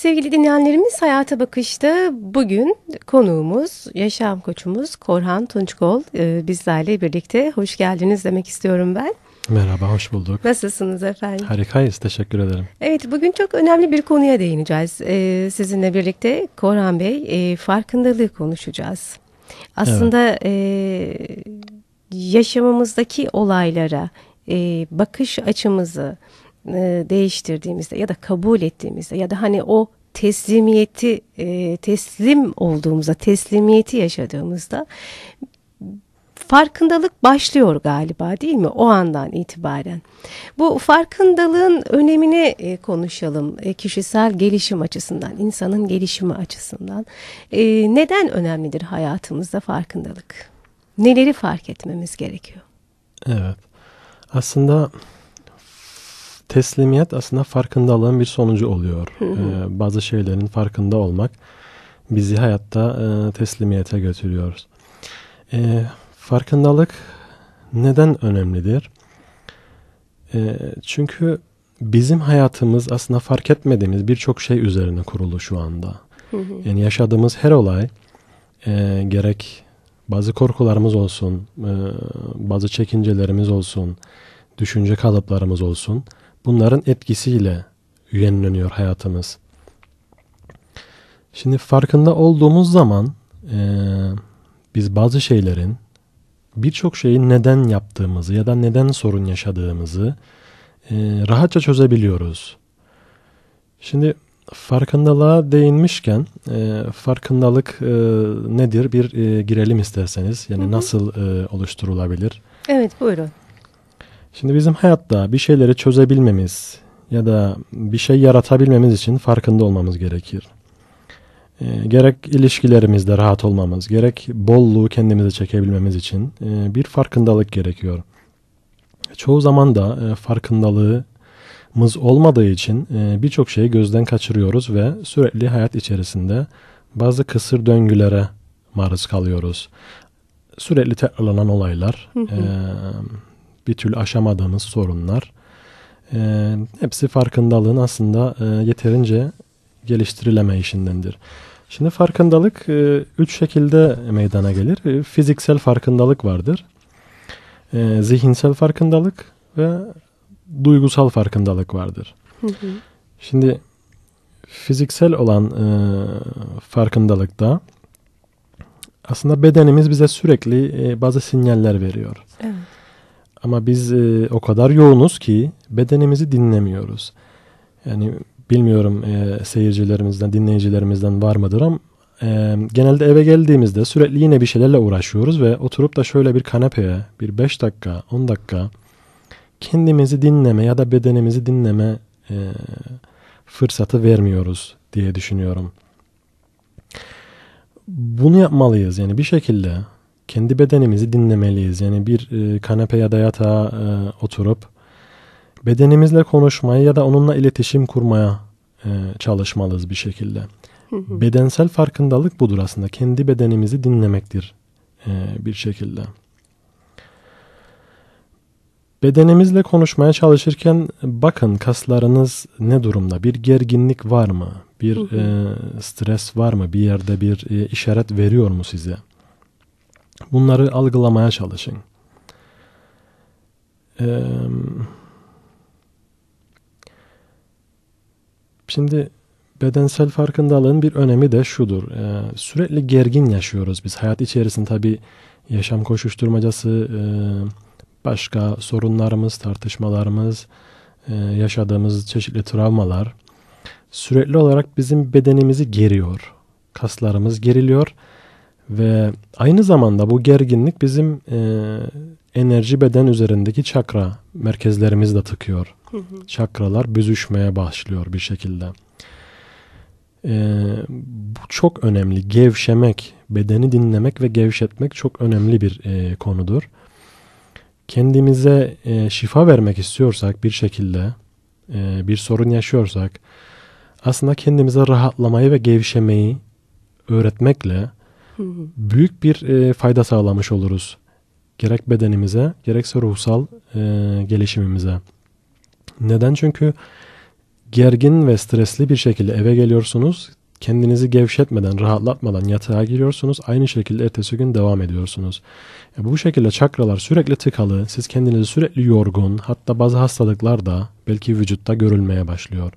Sevgili dinleyenlerimiz Hayata Bakış'ta bugün konuğumuz, yaşam koçumuz Korhan Tunçkol e, bizlerle birlikte. Hoş geldiniz demek istiyorum ben. Merhaba, hoş bulduk. Nasılsınız efendim? Harikayız, teşekkür ederim. Evet, bugün çok önemli bir konuya değineceğiz. E, sizinle birlikte Korhan Bey, e, farkındalığı konuşacağız. Aslında evet. yaşamımızdaki olaylara, e, bakış açımızı, e, değiştirdiğimizde ya da kabul ettiğimizde ya da hani o teslimiyeti e, teslim olduğumuzda teslimiyeti yaşadığımızda farkındalık başlıyor galiba değil mi o andan itibaren. Bu farkındalığın önemini e, konuşalım kişisel gelişim açısından, insanın gelişimi açısından. neden önemlidir hayatımızda farkındalık? Neleri fark etmemiz gerekiyor? Evet. Aslında teslimiyet aslında farkındalığın bir sonucu oluyor. ee, bazı şeylerin farkında olmak bizi hayatta e, teslimiyete götürüyoruz. E, ee, farkındalık neden önemlidir? E, çünkü bizim hayatımız aslında fark etmediğimiz birçok şey üzerine kurulu şu anda. yani yaşadığımız her olay e, gerek bazı korkularımız olsun, e, bazı çekincelerimiz olsun, düşünce kalıplarımız olsun bunların etkisiyle yenikleniyor hayatımız. Şimdi farkında olduğumuz zaman e, biz bazı şeylerin birçok şeyi neden yaptığımızı ya da neden sorun yaşadığımızı e, rahatça çözebiliyoruz. Şimdi farkındalığa değinmişken e, farkındalık e, nedir bir e, girelim isterseniz. Yani hı hı. nasıl e, oluşturulabilir? Evet buyurun. Şimdi bizim hayatta bir şeyleri çözebilmemiz ya da bir şey yaratabilmemiz için farkında olmamız gerekir. E, gerek ilişkilerimizde rahat olmamız, gerek bolluğu kendimize çekebilmemiz için e, bir farkındalık gerekiyor. Çoğu zaman da e, farkındalığımız olmadığı için e, birçok şeyi gözden kaçırıyoruz ve sürekli hayat içerisinde bazı kısır döngülere maruz kalıyoruz. Sürekli tekrarlanan olaylar, e, bir türlü aşamadığımız sorunlar. E, hepsi farkındalığın aslında e, yeterince geliştirilemeyişindendir. Şimdi farkındalık e, üç şekilde meydana gelir. E, fiziksel farkındalık vardır. E, zihinsel farkındalık ve duygusal farkındalık vardır. Şimdi fiziksel olan e, farkındalıkta aslında bedenimiz bize sürekli e, bazı sinyaller veriyor. Evet. Ama biz e, o kadar yoğunuz ki bedenimizi dinlemiyoruz. Yani bilmiyorum e, seyircilerimizden, dinleyicilerimizden var mıdır ama e, genelde eve geldiğimizde sürekli yine bir şeylerle uğraşıyoruz ve oturup da şöyle bir kanepeye bir 5 dakika, 10 dakika kendimizi dinleme ya da bedenimizi dinleme e, fırsatı vermiyoruz diye düşünüyorum. Bunu yapmalıyız yani bir şekilde kendi bedenimizi dinlemeliyiz. Yani bir e, kanepe ya da yatağa e, oturup bedenimizle konuşmaya ya da onunla iletişim kurmaya e, çalışmalıyız bir şekilde. Bedensel farkındalık budur aslında. Kendi bedenimizi dinlemektir e, bir şekilde. Bedenimizle konuşmaya çalışırken bakın kaslarınız ne durumda? Bir gerginlik var mı? Bir e, stres var mı? Bir yerde bir e, işaret veriyor mu size? Bunları algılamaya çalışın. şimdi bedensel farkındalığın bir önemi de şudur. sürekli gergin yaşıyoruz biz. Hayat içerisinde tabii yaşam koşuşturmacası, e, başka sorunlarımız, tartışmalarımız, yaşadığımız çeşitli travmalar sürekli olarak bizim bedenimizi geriyor. Kaslarımız geriliyor ve ve aynı zamanda bu gerginlik bizim e, enerji beden üzerindeki çakra merkezlerimiz de tıkıyor. Hı hı. Çakralar büzüşmeye başlıyor bir şekilde. E, bu çok önemli. Gevşemek, bedeni dinlemek ve gevşetmek çok önemli bir e, konudur. Kendimize e, şifa vermek istiyorsak bir şekilde e, bir sorun yaşıyorsak aslında kendimize rahatlamayı ve gevşemeyi öğretmekle büyük bir e, fayda sağlamış oluruz. Gerek bedenimize, gerekse ruhsal e, gelişimimize. Neden? Çünkü gergin ve stresli bir şekilde eve geliyorsunuz. Kendinizi gevşetmeden, rahatlatmadan yatağa giriyorsunuz. Aynı şekilde ertesi gün devam ediyorsunuz. E bu şekilde çakralar sürekli tıkalı, siz kendinizi sürekli yorgun, hatta bazı hastalıklar da belki vücutta görülmeye başlıyor.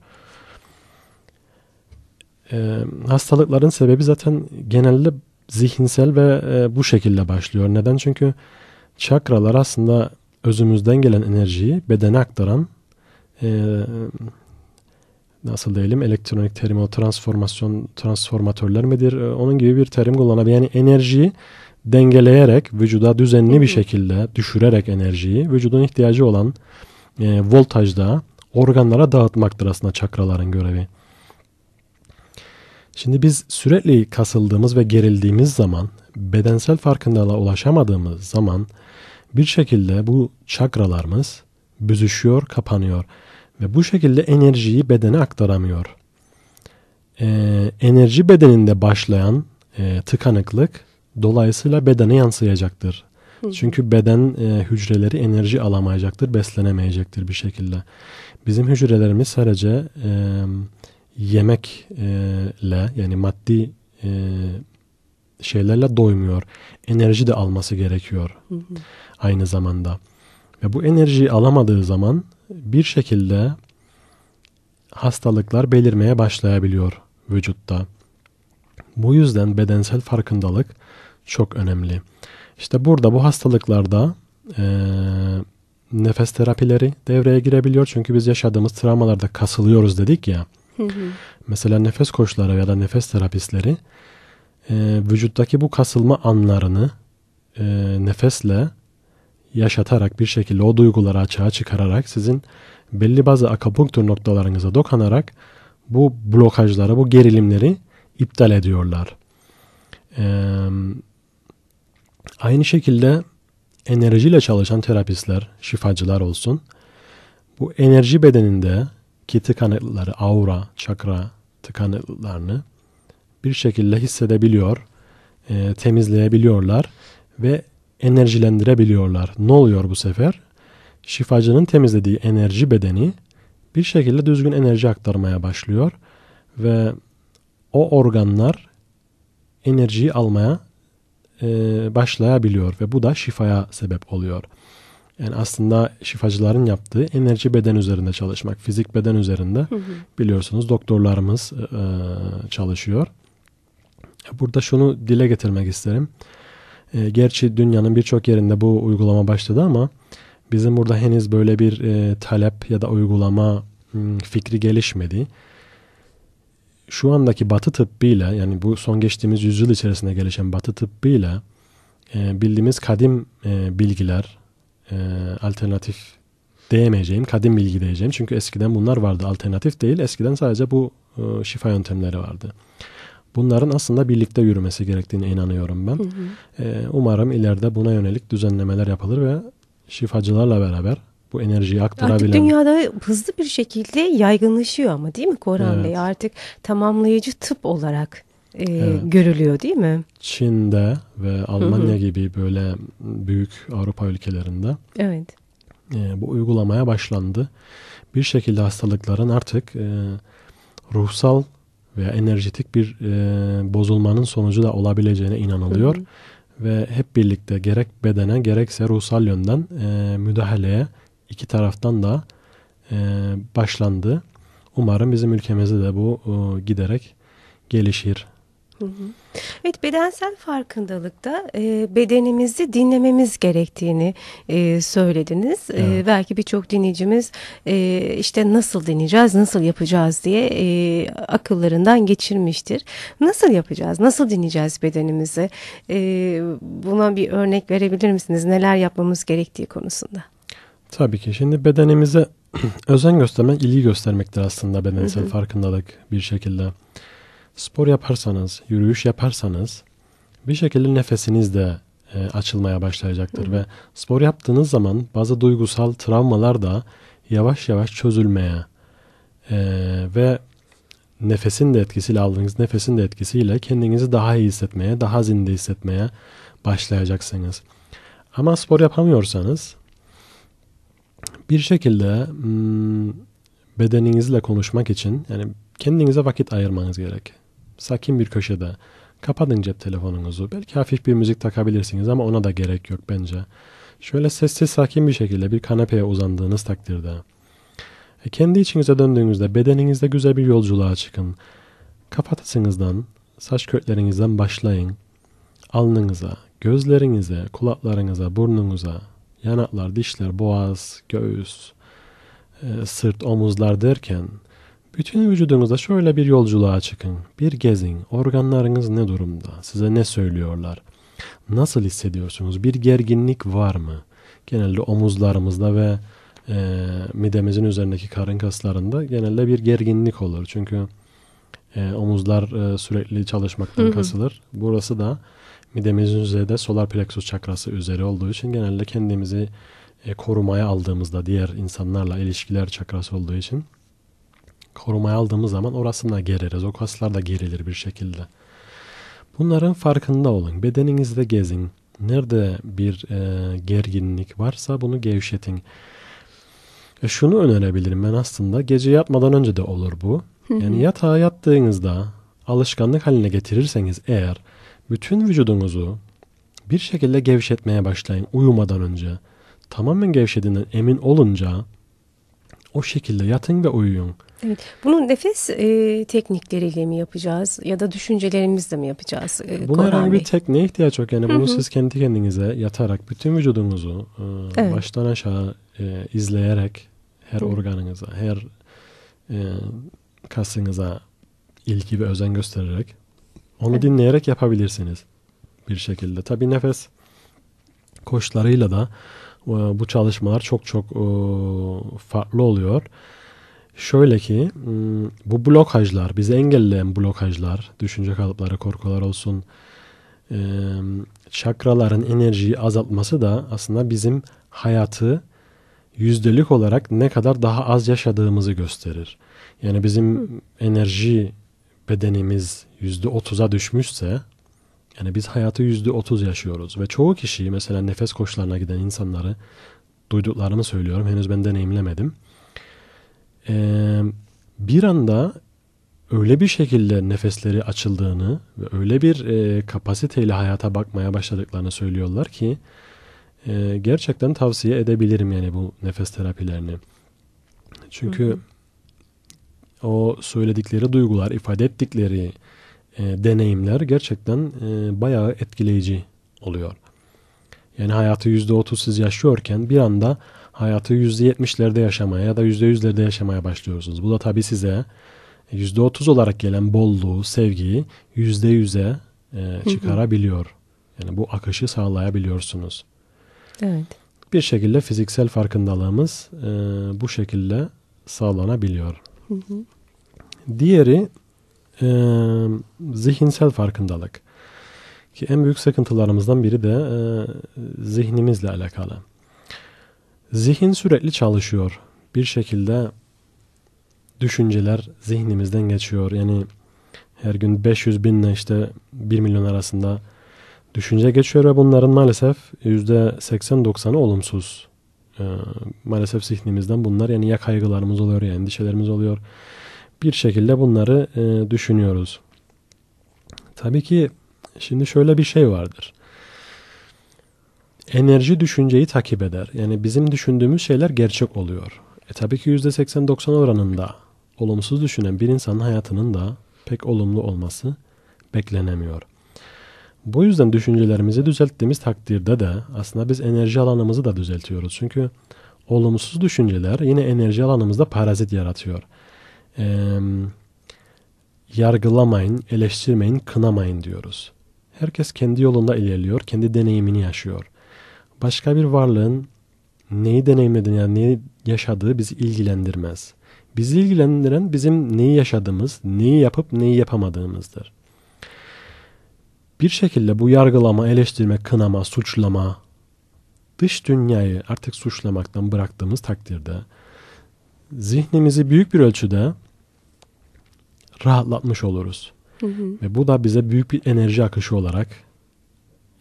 E, hastalıkların sebebi zaten genelde zihinsel ve e, bu şekilde başlıyor. Neden? Çünkü çakralar aslında özümüzden gelen enerjiyi bedene aktaran e, nasıl diyelim elektronik terim terimo transformasyon transformatörler midir? E, onun gibi bir terim kullanabilir. Yani enerjiyi dengeleyerek vücuda düzenli bir şekilde düşürerek enerjiyi vücudun ihtiyacı olan e, voltajda organlara dağıtmaktır aslında çakraların görevi. Şimdi biz sürekli kasıldığımız ve gerildiğimiz zaman, bedensel farkındalığa ulaşamadığımız zaman bir şekilde bu çakralarımız büzüşüyor, kapanıyor ve bu şekilde enerjiyi bedene aktaramıyor. Ee, enerji bedeninde başlayan e, tıkanıklık dolayısıyla bedene yansıyacaktır. Çünkü beden e, hücreleri enerji alamayacaktır, beslenemeyecektir bir şekilde. Bizim hücrelerimiz sadece e, yemekle e, yani maddi e, şeylerle doymuyor. Enerji de alması gerekiyor aynı zamanda. Ve bu enerjiyi alamadığı zaman bir şekilde hastalıklar belirmeye başlayabiliyor vücutta. Bu yüzden bedensel farkındalık çok önemli. İşte burada bu hastalıklarda e, nefes terapileri devreye girebiliyor. Çünkü biz yaşadığımız travmalarda kasılıyoruz dedik ya. Hı Mesela nefes koçları ya da nefes terapistleri e, vücuttaki bu kasılma anlarını e, nefesle yaşatarak bir şekilde o duyguları açığa çıkararak sizin belli bazı akupunktur noktalarınıza dokanarak bu blokajları, bu gerilimleri iptal ediyorlar. Ee, aynı şekilde enerjiyle çalışan terapistler, şifacılar olsun. Bu enerji bedeninde ki tıkanıkları, aura, çakra tıkanıklarını bir şekilde hissedebiliyor, e, temizleyebiliyorlar ve enerjilendirebiliyorlar. Ne oluyor bu sefer? Şifacının temizlediği enerji bedeni bir şekilde düzgün enerji aktarmaya başlıyor ve o organlar enerjiyi almaya e, başlayabiliyor ve bu da şifaya sebep oluyor.'' Yani aslında şifacıların yaptığı enerji beden üzerinde çalışmak, fizik beden üzerinde. Hı hı. Biliyorsunuz doktorlarımız e, e, çalışıyor. Burada şunu dile getirmek isterim. E, gerçi dünyanın birçok yerinde bu uygulama başladı ama bizim burada henüz böyle bir e, talep ya da uygulama fikri gelişmedi. Şu andaki batı tıbbıyla yani bu son geçtiğimiz yüzyıl içerisinde gelişen batı tıbbıyla e, bildiğimiz kadim e, bilgiler, e, alternatif diyemeyeceğim, kadim bilgi diyeceğim. Çünkü eskiden bunlar vardı. Alternatif değil. Eskiden sadece bu e, şifa yöntemleri vardı. Bunların aslında birlikte yürümesi gerektiğine inanıyorum ben. Hı hı. E, umarım ileride buna yönelik düzenlemeler yapılır ve şifacılarla beraber bu enerjiyi aktarabilen. Artık dünyada hızlı bir şekilde yaygınlaşıyor ama değil mi Koran evet. Bey? Artık tamamlayıcı tıp olarak e, evet. görülüyor değil mi? Çin'de ve Almanya gibi böyle büyük Avrupa ülkelerinde evet. e, bu uygulamaya başlandı. Bir şekilde hastalıkların artık e, ruhsal veya enerjetik bir e, bozulmanın sonucu da olabileceğine inanılıyor. Hı-hı. Ve hep birlikte gerek bedene gerekse ruhsal yönden e, müdahaleye iki taraftan da e, başlandı. Umarım bizim ülkemizde de bu e, giderek gelişir Evet bedensel farkındalıkta e, bedenimizi dinlememiz gerektiğini e, söylediniz. E, evet. E, belki birçok dinleyicimiz e, işte nasıl dinleyeceğiz, nasıl yapacağız diye e, akıllarından geçirmiştir. Nasıl yapacağız, nasıl dinleyeceğiz bedenimizi? E, buna bir örnek verebilir misiniz? Neler yapmamız gerektiği konusunda? Tabii ki. Şimdi bedenimize özen göstermek, ilgi göstermektir aslında bedensel farkındalık bir şekilde. Evet spor yaparsanız, yürüyüş yaparsanız bir şekilde nefesiniz de e, açılmaya başlayacaktır. Hı. Ve spor yaptığınız zaman bazı duygusal travmalar da yavaş yavaş çözülmeye e, ve nefesin de etkisiyle aldığınız nefesin de etkisiyle kendinizi daha iyi hissetmeye, daha zinde hissetmeye başlayacaksınız. Ama spor yapamıyorsanız bir şekilde bedeninizle konuşmak için yani kendinize vakit ayırmanız gerek sakin bir köşede kapatın cep telefonunuzu. Belki hafif bir müzik takabilirsiniz ama ona da gerek yok bence. Şöyle sessiz sakin bir şekilde bir kanepeye uzandığınız takdirde e kendi içinize döndüğünüzde bedeninizde güzel bir yolculuğa çıkın. Kafatasınızdan, saç köklerinizden başlayın. Alnınıza, gözlerinize, kulaklarınıza, burnunuza, yanaklar, dişler, boğaz, göğüs, e, sırt, omuzlar derken bütün vücudunuza şöyle bir yolculuğa çıkın. Bir gezin. Organlarınız ne durumda? Size ne söylüyorlar? Nasıl hissediyorsunuz? Bir gerginlik var mı? Genelde omuzlarımızda ve e, midemizin üzerindeki karın kaslarında genelde bir gerginlik olur. Çünkü e, omuzlar e, sürekli çalışmaktan kasılır. Burası da midemizin üzerinde solar plexus çakrası üzeri olduğu için genelde kendimizi e, korumaya aldığımızda diğer insanlarla ilişkiler çakrası olduğu için korumaya aldığımız zaman orasında gereriz. O kaslar da gerilir bir şekilde. Bunların farkında olun. Bedeninizde gezin. Nerede bir e, gerginlik varsa bunu gevşetin. E şunu önerebilirim ben aslında. Gece yatmadan önce de olur bu. Yani yatağa yattığınızda alışkanlık haline getirirseniz eğer bütün vücudunuzu bir şekilde gevşetmeye başlayın uyumadan önce. Tamamen gevşediğinden emin olunca o şekilde yatın ve uyuyun. Evet. Bunu nefes e, teknikleriyle mi yapacağız ya da düşüncelerimizle mi yapacağız? E, Buna herhangi bir tekneye ihtiyaç yok. Yani bunu Hı-hı. siz kendi kendinize yatarak bütün vücudunuzu e, evet. baştan aşağı e, izleyerek her Hı-hı. organınıza, her e, kasınıza ilgi ve özen göstererek onu evet. dinleyerek yapabilirsiniz bir şekilde. Tabii nefes koşlarıyla da e, bu çalışmalar çok çok e, farklı oluyor. Şöyle ki hmm, bu blokajlar, bizi engelleyen blokajlar, düşünce kalıpları, korkular olsun, çakraların enerjiyi azaltması da aslında bizim hayatı yüzdelik olarak ne kadar daha az yaşadığımızı gösterir. Yani bizim enerji bedenimiz yüzde otuza düşmüşse yani biz hayatı yüzde otuz yaşıyoruz ve çoğu kişi mesela nefes koşularına giden insanları duyduklarımı söylüyorum henüz ben deneyimlemedim e, bir anda öyle bir şekilde nefesleri açıldığını ve öyle bir e, kapasiteyle hayata bakmaya başladıklarını söylüyorlar ki e, gerçekten tavsiye edebilirim yani bu nefes terapilerini. Çünkü hı hı. o söyledikleri duygular, ifade ettikleri e, deneyimler gerçekten e, bayağı etkileyici oluyor. Yani hayatı %30 siz yaşıyorken bir anda hayatı %70'lerde yaşamaya ya da %100'lerde yaşamaya başlıyorsunuz. Bu da tabii size %30 olarak gelen bolluğu, sevgiyi %100'e e, çıkarabiliyor. Yani bu akışı sağlayabiliyorsunuz. Evet. Bir şekilde fiziksel farkındalığımız e, bu şekilde sağlanabiliyor. Diğeri e, zihinsel farkındalık. Ki en büyük sıkıntılarımızdan biri de e, zihnimizle alakalı. Zihin sürekli çalışıyor. Bir şekilde düşünceler zihnimizden geçiyor. Yani her gün 500 binle işte 1 milyon arasında düşünce geçiyor ve bunların maalesef %80-90'ı olumsuz. Ee, maalesef zihnimizden bunlar yani ya kaygılarımız oluyor ya endişelerimiz oluyor. Bir şekilde bunları e, düşünüyoruz. Tabii ki şimdi şöyle bir şey vardır enerji düşünceyi takip eder. Yani bizim düşündüğümüz şeyler gerçek oluyor. E tabii ki %80-90 oranında olumsuz düşünen bir insanın hayatının da pek olumlu olması beklenemiyor. Bu yüzden düşüncelerimizi düzelttiğimiz takdirde de aslında biz enerji alanımızı da düzeltiyoruz. Çünkü olumsuz düşünceler yine enerji alanımızda parazit yaratıyor. Ee, yargılamayın, eleştirmeyin, kınamayın diyoruz. Herkes kendi yolunda ilerliyor, kendi deneyimini yaşıyor başka bir varlığın neyi deneyimlediğini yani neyi yaşadığı bizi ilgilendirmez. Bizi ilgilendiren bizim neyi yaşadığımız, neyi yapıp neyi yapamadığımızdır. Bir şekilde bu yargılama, eleştirme, kınama, suçlama, dış dünyayı artık suçlamaktan bıraktığımız takdirde zihnimizi büyük bir ölçüde rahatlatmış oluruz. Hı hı. Ve bu da bize büyük bir enerji akışı olarak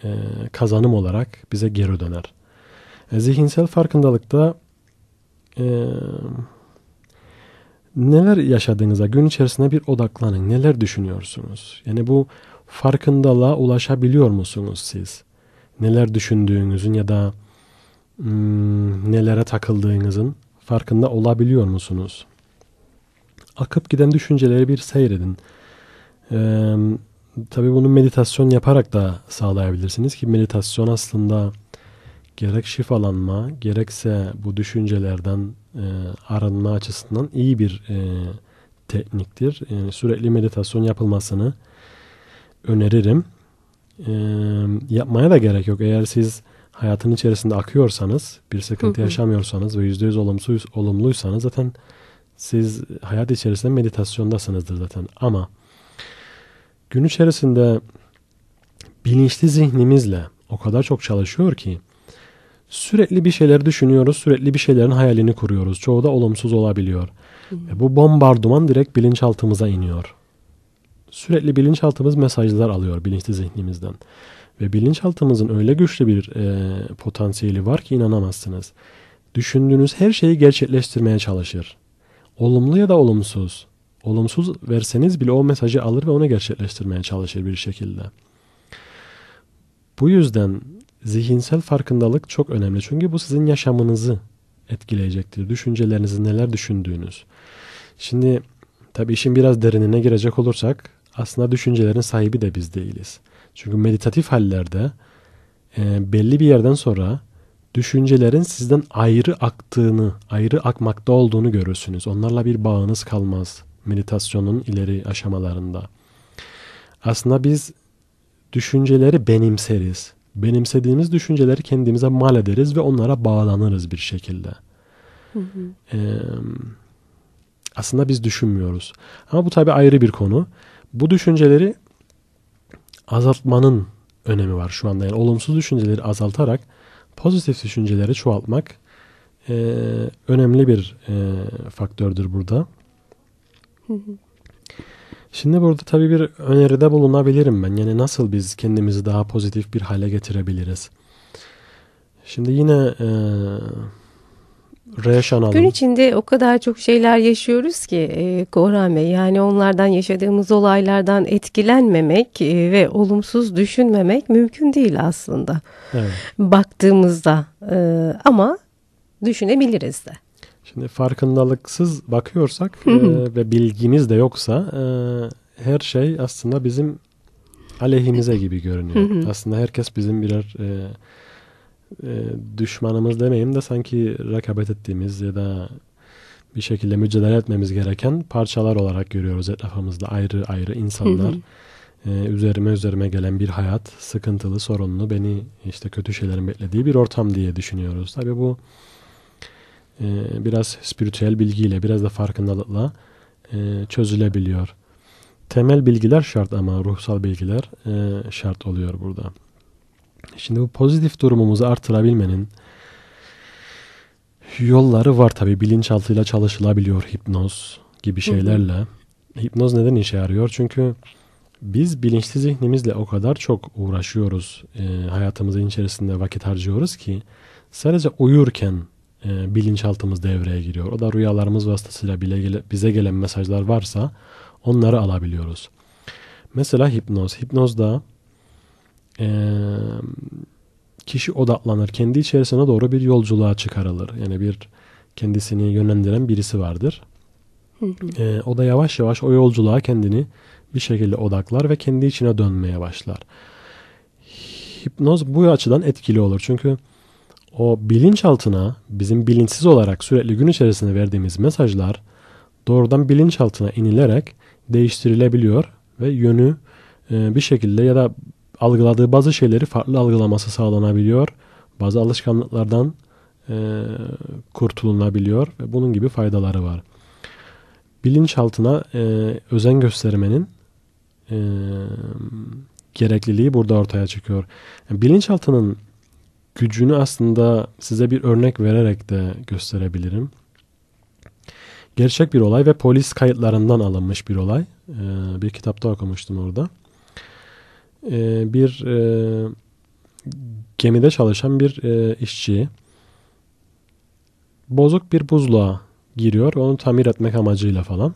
e, kazanım olarak bize geri döner. E, zihinsel farkındalıkta e, neler yaşadığınıza gün içerisinde bir odaklanın. Neler düşünüyorsunuz? Yani bu farkındalığa ulaşabiliyor musunuz siz? Neler düşündüğünüzün ya da hmm, nelere takıldığınızın farkında olabiliyor musunuz? Akıp giden düşünceleri bir seyredin. Ee, tabi bunu meditasyon yaparak da sağlayabilirsiniz ki meditasyon aslında gerek şifalanma gerekse bu düşüncelerden e, arınma açısından iyi bir e, tekniktir. Yani sürekli meditasyon yapılmasını öneririm. E, yapmaya da gerek yok. Eğer siz hayatın içerisinde akıyorsanız, bir sıkıntı yaşamıyorsanız ve yüzde yüz olumluysanız zaten siz hayat içerisinde meditasyondasınızdır zaten. Ama gün içerisinde bilinçli zihnimizle o kadar çok çalışıyor ki sürekli bir şeyler düşünüyoruz, sürekli bir şeylerin hayalini kuruyoruz. Çoğu da olumsuz olabiliyor. Hı. Ve bu bombardıman direkt bilinçaltımıza iniyor. Sürekli bilinçaltımız mesajlar alıyor bilinçli zihnimizden. Ve bilinçaltımızın öyle güçlü bir e, potansiyeli var ki inanamazsınız. Düşündüğünüz her şeyi gerçekleştirmeye çalışır. Olumlu ya da olumsuz olumsuz verseniz bile o mesajı alır ve onu gerçekleştirmeye çalışır bir şekilde. Bu yüzden zihinsel farkındalık çok önemli. Çünkü bu sizin yaşamınızı etkileyecektir. Düşüncelerinizi neler düşündüğünüz. Şimdi tabii işin biraz derinine girecek olursak aslında düşüncelerin sahibi de biz değiliz. Çünkü meditatif hallerde e, belli bir yerden sonra düşüncelerin sizden ayrı aktığını, ayrı akmakta olduğunu görürsünüz. Onlarla bir bağınız kalmaz meditasyonun ileri aşamalarında. Aslında biz düşünceleri benimseriz. Benimsediğimiz düşünceleri kendimize mal ederiz ve onlara bağlanırız bir şekilde. Hı hı. Ee, aslında biz düşünmüyoruz. Ama bu tabi ayrı bir konu. Bu düşünceleri azaltmanın önemi var şu anda. Yani olumsuz düşünceleri azaltarak pozitif düşünceleri çoğaltmak e, önemli bir e, faktördür burada. Şimdi burada tabii bir öneride bulunabilirim ben. Yani nasıl biz kendimizi daha pozitif bir hale getirebiliriz? Şimdi yine e, reşanalım. Gün içinde o kadar çok şeyler yaşıyoruz ki e, Koran Yani onlardan yaşadığımız olaylardan etkilenmemek e, ve olumsuz düşünmemek mümkün değil aslında. Evet. Baktığımızda e, ama düşünebiliriz de. Şimdi farkındalıksız bakıyorsak e, ve bilgimiz de yoksa e, her şey aslında bizim aleyhimize gibi görünüyor. aslında herkes bizim birer e, e, düşmanımız demeyeyim de sanki rekabet ettiğimiz ya da bir şekilde mücadele etmemiz gereken parçalar olarak görüyoruz etrafımızda ayrı ayrı insanlar. e, üzerime üzerime gelen bir hayat, sıkıntılı, sorunlu, beni işte kötü şeylerin beklediği bir ortam diye düşünüyoruz. Tabii bu ee, biraz spiritüel bilgiyle, biraz da farkındalıkla e, çözülebiliyor. Temel bilgiler şart ama ruhsal bilgiler e, şart oluyor burada. Şimdi bu pozitif durumumuzu artırabilmenin yolları var tabi. Bilinçaltıyla çalışılabiliyor hipnoz gibi şeylerle. Hı Hipnoz neden işe yarıyor? Çünkü biz bilinçli zihnimizle o kadar çok uğraşıyoruz, e, hayatımızın içerisinde vakit harcıyoruz ki sadece uyurken e, bilinçaltımız devreye giriyor. O da rüyalarımız vasıtasıyla bile gele, bize gelen mesajlar varsa onları alabiliyoruz. Mesela hipnoz. Hipnozda e, kişi odaklanır. Kendi içerisine doğru bir yolculuğa çıkarılır. Yani bir kendisini yönlendiren birisi vardır. e, o da yavaş yavaş o yolculuğa kendini bir şekilde odaklar ve kendi içine dönmeye başlar. Hipnoz bu açıdan etkili olur. Çünkü o bilinçaltına bizim bilinçsiz olarak sürekli gün içerisinde verdiğimiz mesajlar doğrudan bilinçaltına inilerek değiştirilebiliyor ve yönü e, bir şekilde ya da algıladığı bazı şeyleri farklı algılaması sağlanabiliyor. Bazı alışkanlıklardan e, kurtulunabiliyor ve bunun gibi faydaları var. Bilinçaltına e, özen göstermenin gerekliliği burada ortaya çıkıyor. Yani bilinçaltının gücünü aslında size bir örnek vererek de gösterebilirim. Gerçek bir olay ve polis kayıtlarından alınmış bir olay. Ee, bir kitapta okumuştum orada. Ee, bir e, gemide çalışan bir e, işçi bozuk bir buzluğa giriyor. Onu tamir etmek amacıyla falan.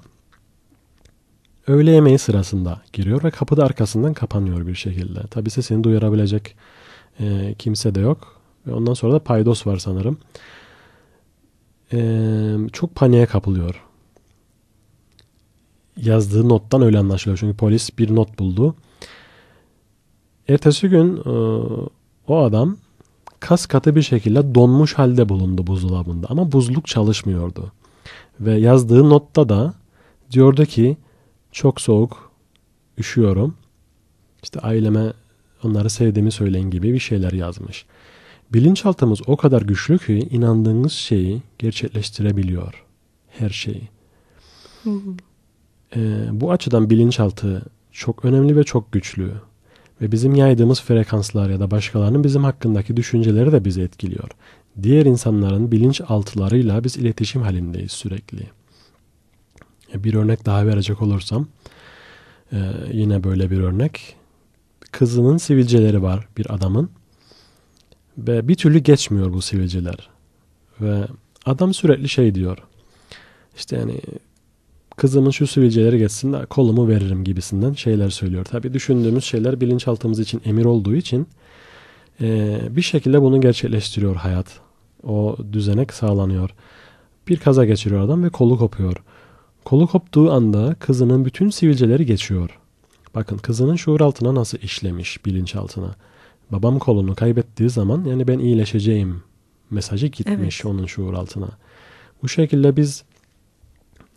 Öğle yemeği sırasında giriyor ve kapı da arkasından kapanıyor bir şekilde. Tabi sesini duyurabilecek e, kimse de yok. Ve ondan sonra da paydos var sanırım. E, çok paniğe kapılıyor. Yazdığı nottan öyle anlaşılıyor. Çünkü polis bir not buldu. Ertesi gün e, o adam kas katı bir şekilde donmuş halde bulundu buzdolabında. Ama buzluk çalışmıyordu. Ve yazdığı notta da diyordu ki çok soğuk, üşüyorum. İşte aileme onları sevdiğimi söyleyin gibi bir şeyler yazmış. Bilinçaltımız o kadar güçlü ki inandığınız şeyi gerçekleştirebiliyor. Her şeyi. Ee, bu açıdan bilinçaltı çok önemli ve çok güçlü. Ve bizim yaydığımız frekanslar ya da başkalarının bizim hakkındaki düşünceleri de bizi etkiliyor. Diğer insanların bilinçaltılarıyla biz iletişim halindeyiz sürekli. Ee, bir örnek daha verecek olursam, ee, yine böyle bir örnek kızının sivilceleri var bir adamın. Ve bir türlü geçmiyor bu sivilceler. Ve adam sürekli şey diyor. İşte yani kızımın şu sivilceleri geçsin de kolumu veririm gibisinden şeyler söylüyor. Tabi düşündüğümüz şeyler bilinçaltımız için emir olduğu için bir şekilde bunu gerçekleştiriyor hayat. O düzenek sağlanıyor. Bir kaza geçiriyor adam ve kolu kopuyor. Kolu koptuğu anda kızının bütün sivilceleri geçiyor. Bakın kızının şuur altına nasıl işlemiş bilinçaltına. Babam kolunu kaybettiği zaman yani ben iyileşeceğim mesajı gitmiş evet. onun şuur altına. Bu şekilde biz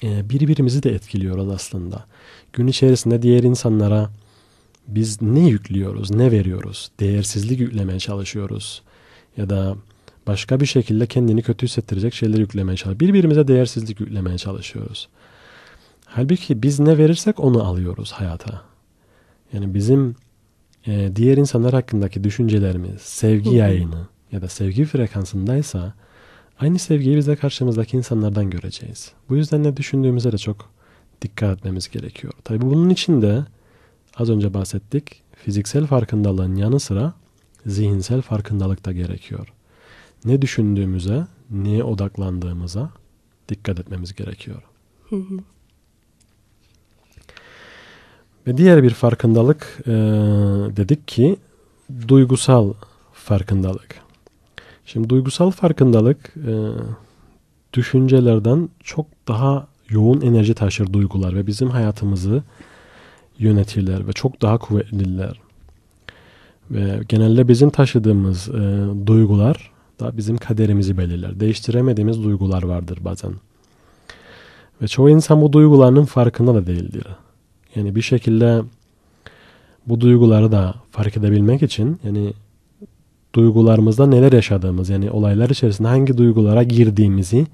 e, birbirimizi de etkiliyoruz aslında. Gün içerisinde diğer insanlara biz ne yüklüyoruz, ne veriyoruz? Değersizlik yüklemeye çalışıyoruz. Ya da başka bir şekilde kendini kötü hissettirecek şeyler yüklemeye çalışıyoruz. Birbirimize değersizlik yüklemeye çalışıyoruz. Halbuki biz ne verirsek onu alıyoruz hayata. Yani bizim e, diğer insanlar hakkındaki düşüncelerimiz sevgi yayını ya da sevgi frekansındaysa aynı sevgiyi bize karşımızdaki insanlardan göreceğiz. Bu yüzden ne düşündüğümüze de çok dikkat etmemiz gerekiyor. Tabi bunun için de az önce bahsettik fiziksel farkındalığın yanı sıra zihinsel farkındalık da gerekiyor. Ne düşündüğümüze, neye odaklandığımıza dikkat etmemiz gerekiyor. Hı hı. Ve diğer bir farkındalık e, dedik ki duygusal farkındalık. Şimdi duygusal farkındalık e, düşüncelerden çok daha yoğun enerji taşır duygular ve bizim hayatımızı yönetirler ve çok daha kuvvetliler. Ve genelde bizim taşıdığımız e, duygular da bizim kaderimizi belirler. Değiştiremediğimiz duygular vardır bazen. Ve çoğu insan bu duygularının farkında da değildir. Yani bir şekilde bu duyguları da fark edebilmek için yani duygularımızda neler yaşadığımız yani olaylar içerisinde hangi duygulara girdiğimizi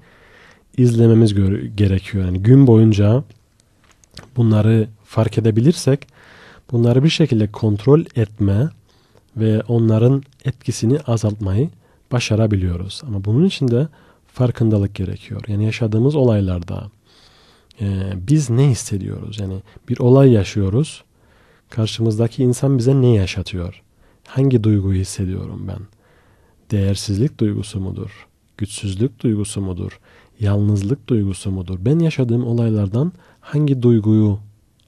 izlememiz gerekiyor. Yani gün boyunca bunları fark edebilirsek bunları bir şekilde kontrol etme ve onların etkisini azaltmayı başarabiliyoruz. Ama bunun için de farkındalık gerekiyor. Yani yaşadığımız olaylarda e, biz ne hissediyoruz? Yani bir olay yaşıyoruz. Karşımızdaki insan bize ne yaşatıyor? Hangi duyguyu hissediyorum ben? Değersizlik duygusu mudur? Güçsüzlük duygusu mudur? Yalnızlık duygusu mudur? Ben yaşadığım olaylardan hangi duyguyu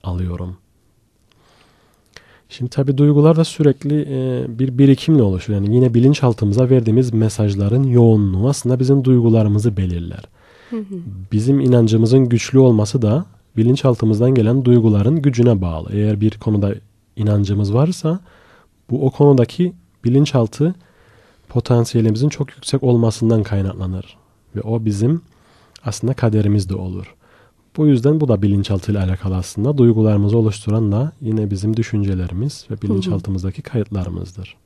alıyorum? Şimdi tabii duygular da sürekli e, bir birikimle oluşuyor. Yani yine bilinçaltımıza verdiğimiz mesajların yoğunluğu aslında bizim duygularımızı belirler. Bizim inancımızın güçlü olması da bilinçaltımızdan gelen duyguların gücüne bağlı. Eğer bir konuda inancımız varsa bu o konudaki bilinçaltı potansiyelimizin çok yüksek olmasından kaynaklanır. Ve o bizim aslında kaderimiz de olur. Bu yüzden bu da bilinçaltı ile alakalı aslında. Duygularımızı oluşturan da yine bizim düşüncelerimiz ve bilinçaltımızdaki kayıtlarımızdır.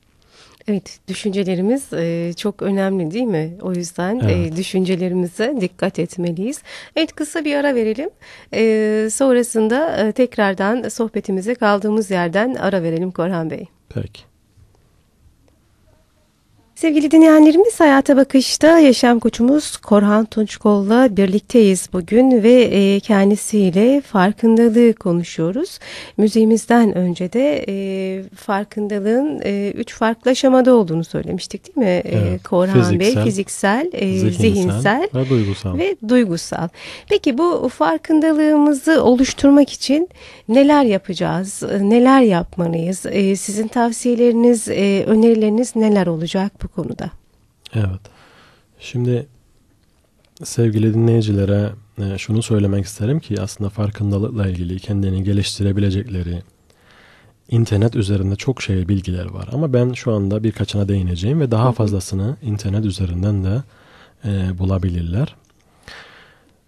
Evet, düşüncelerimiz e, çok önemli değil mi? O yüzden e, evet. düşüncelerimize dikkat etmeliyiz. Evet, kısa bir ara verelim. E, sonrasında tekrardan sohbetimize kaldığımız yerden ara verelim Korhan Bey. Peki. Sevgili dinleyenlerimiz Hayata Bakış'ta yaşam koçumuz Korhan Tunçkol'la birlikteyiz bugün ve e, kendisiyle farkındalığı konuşuyoruz. Müziğimizden önce de e, farkındalığın e, üç farklı aşamada olduğunu söylemiştik değil mi evet, Korhan fiziksel, Bey? Fiziksel, zihinsel, ve duygusal. Ve duygusal. Peki bu farkındalığımızı oluşturmak için neler yapacağız, neler yapmalıyız? Sizin tavsiyeleriniz, önerileriniz neler olacak bu konuda. Evet. Şimdi sevgili dinleyicilere e, şunu söylemek isterim ki aslında farkındalıkla ilgili kendini geliştirebilecekleri internet üzerinde çok şey bilgiler var. Ama ben şu anda birkaçına değineceğim ve daha fazlasını internet üzerinden de e, bulabilirler.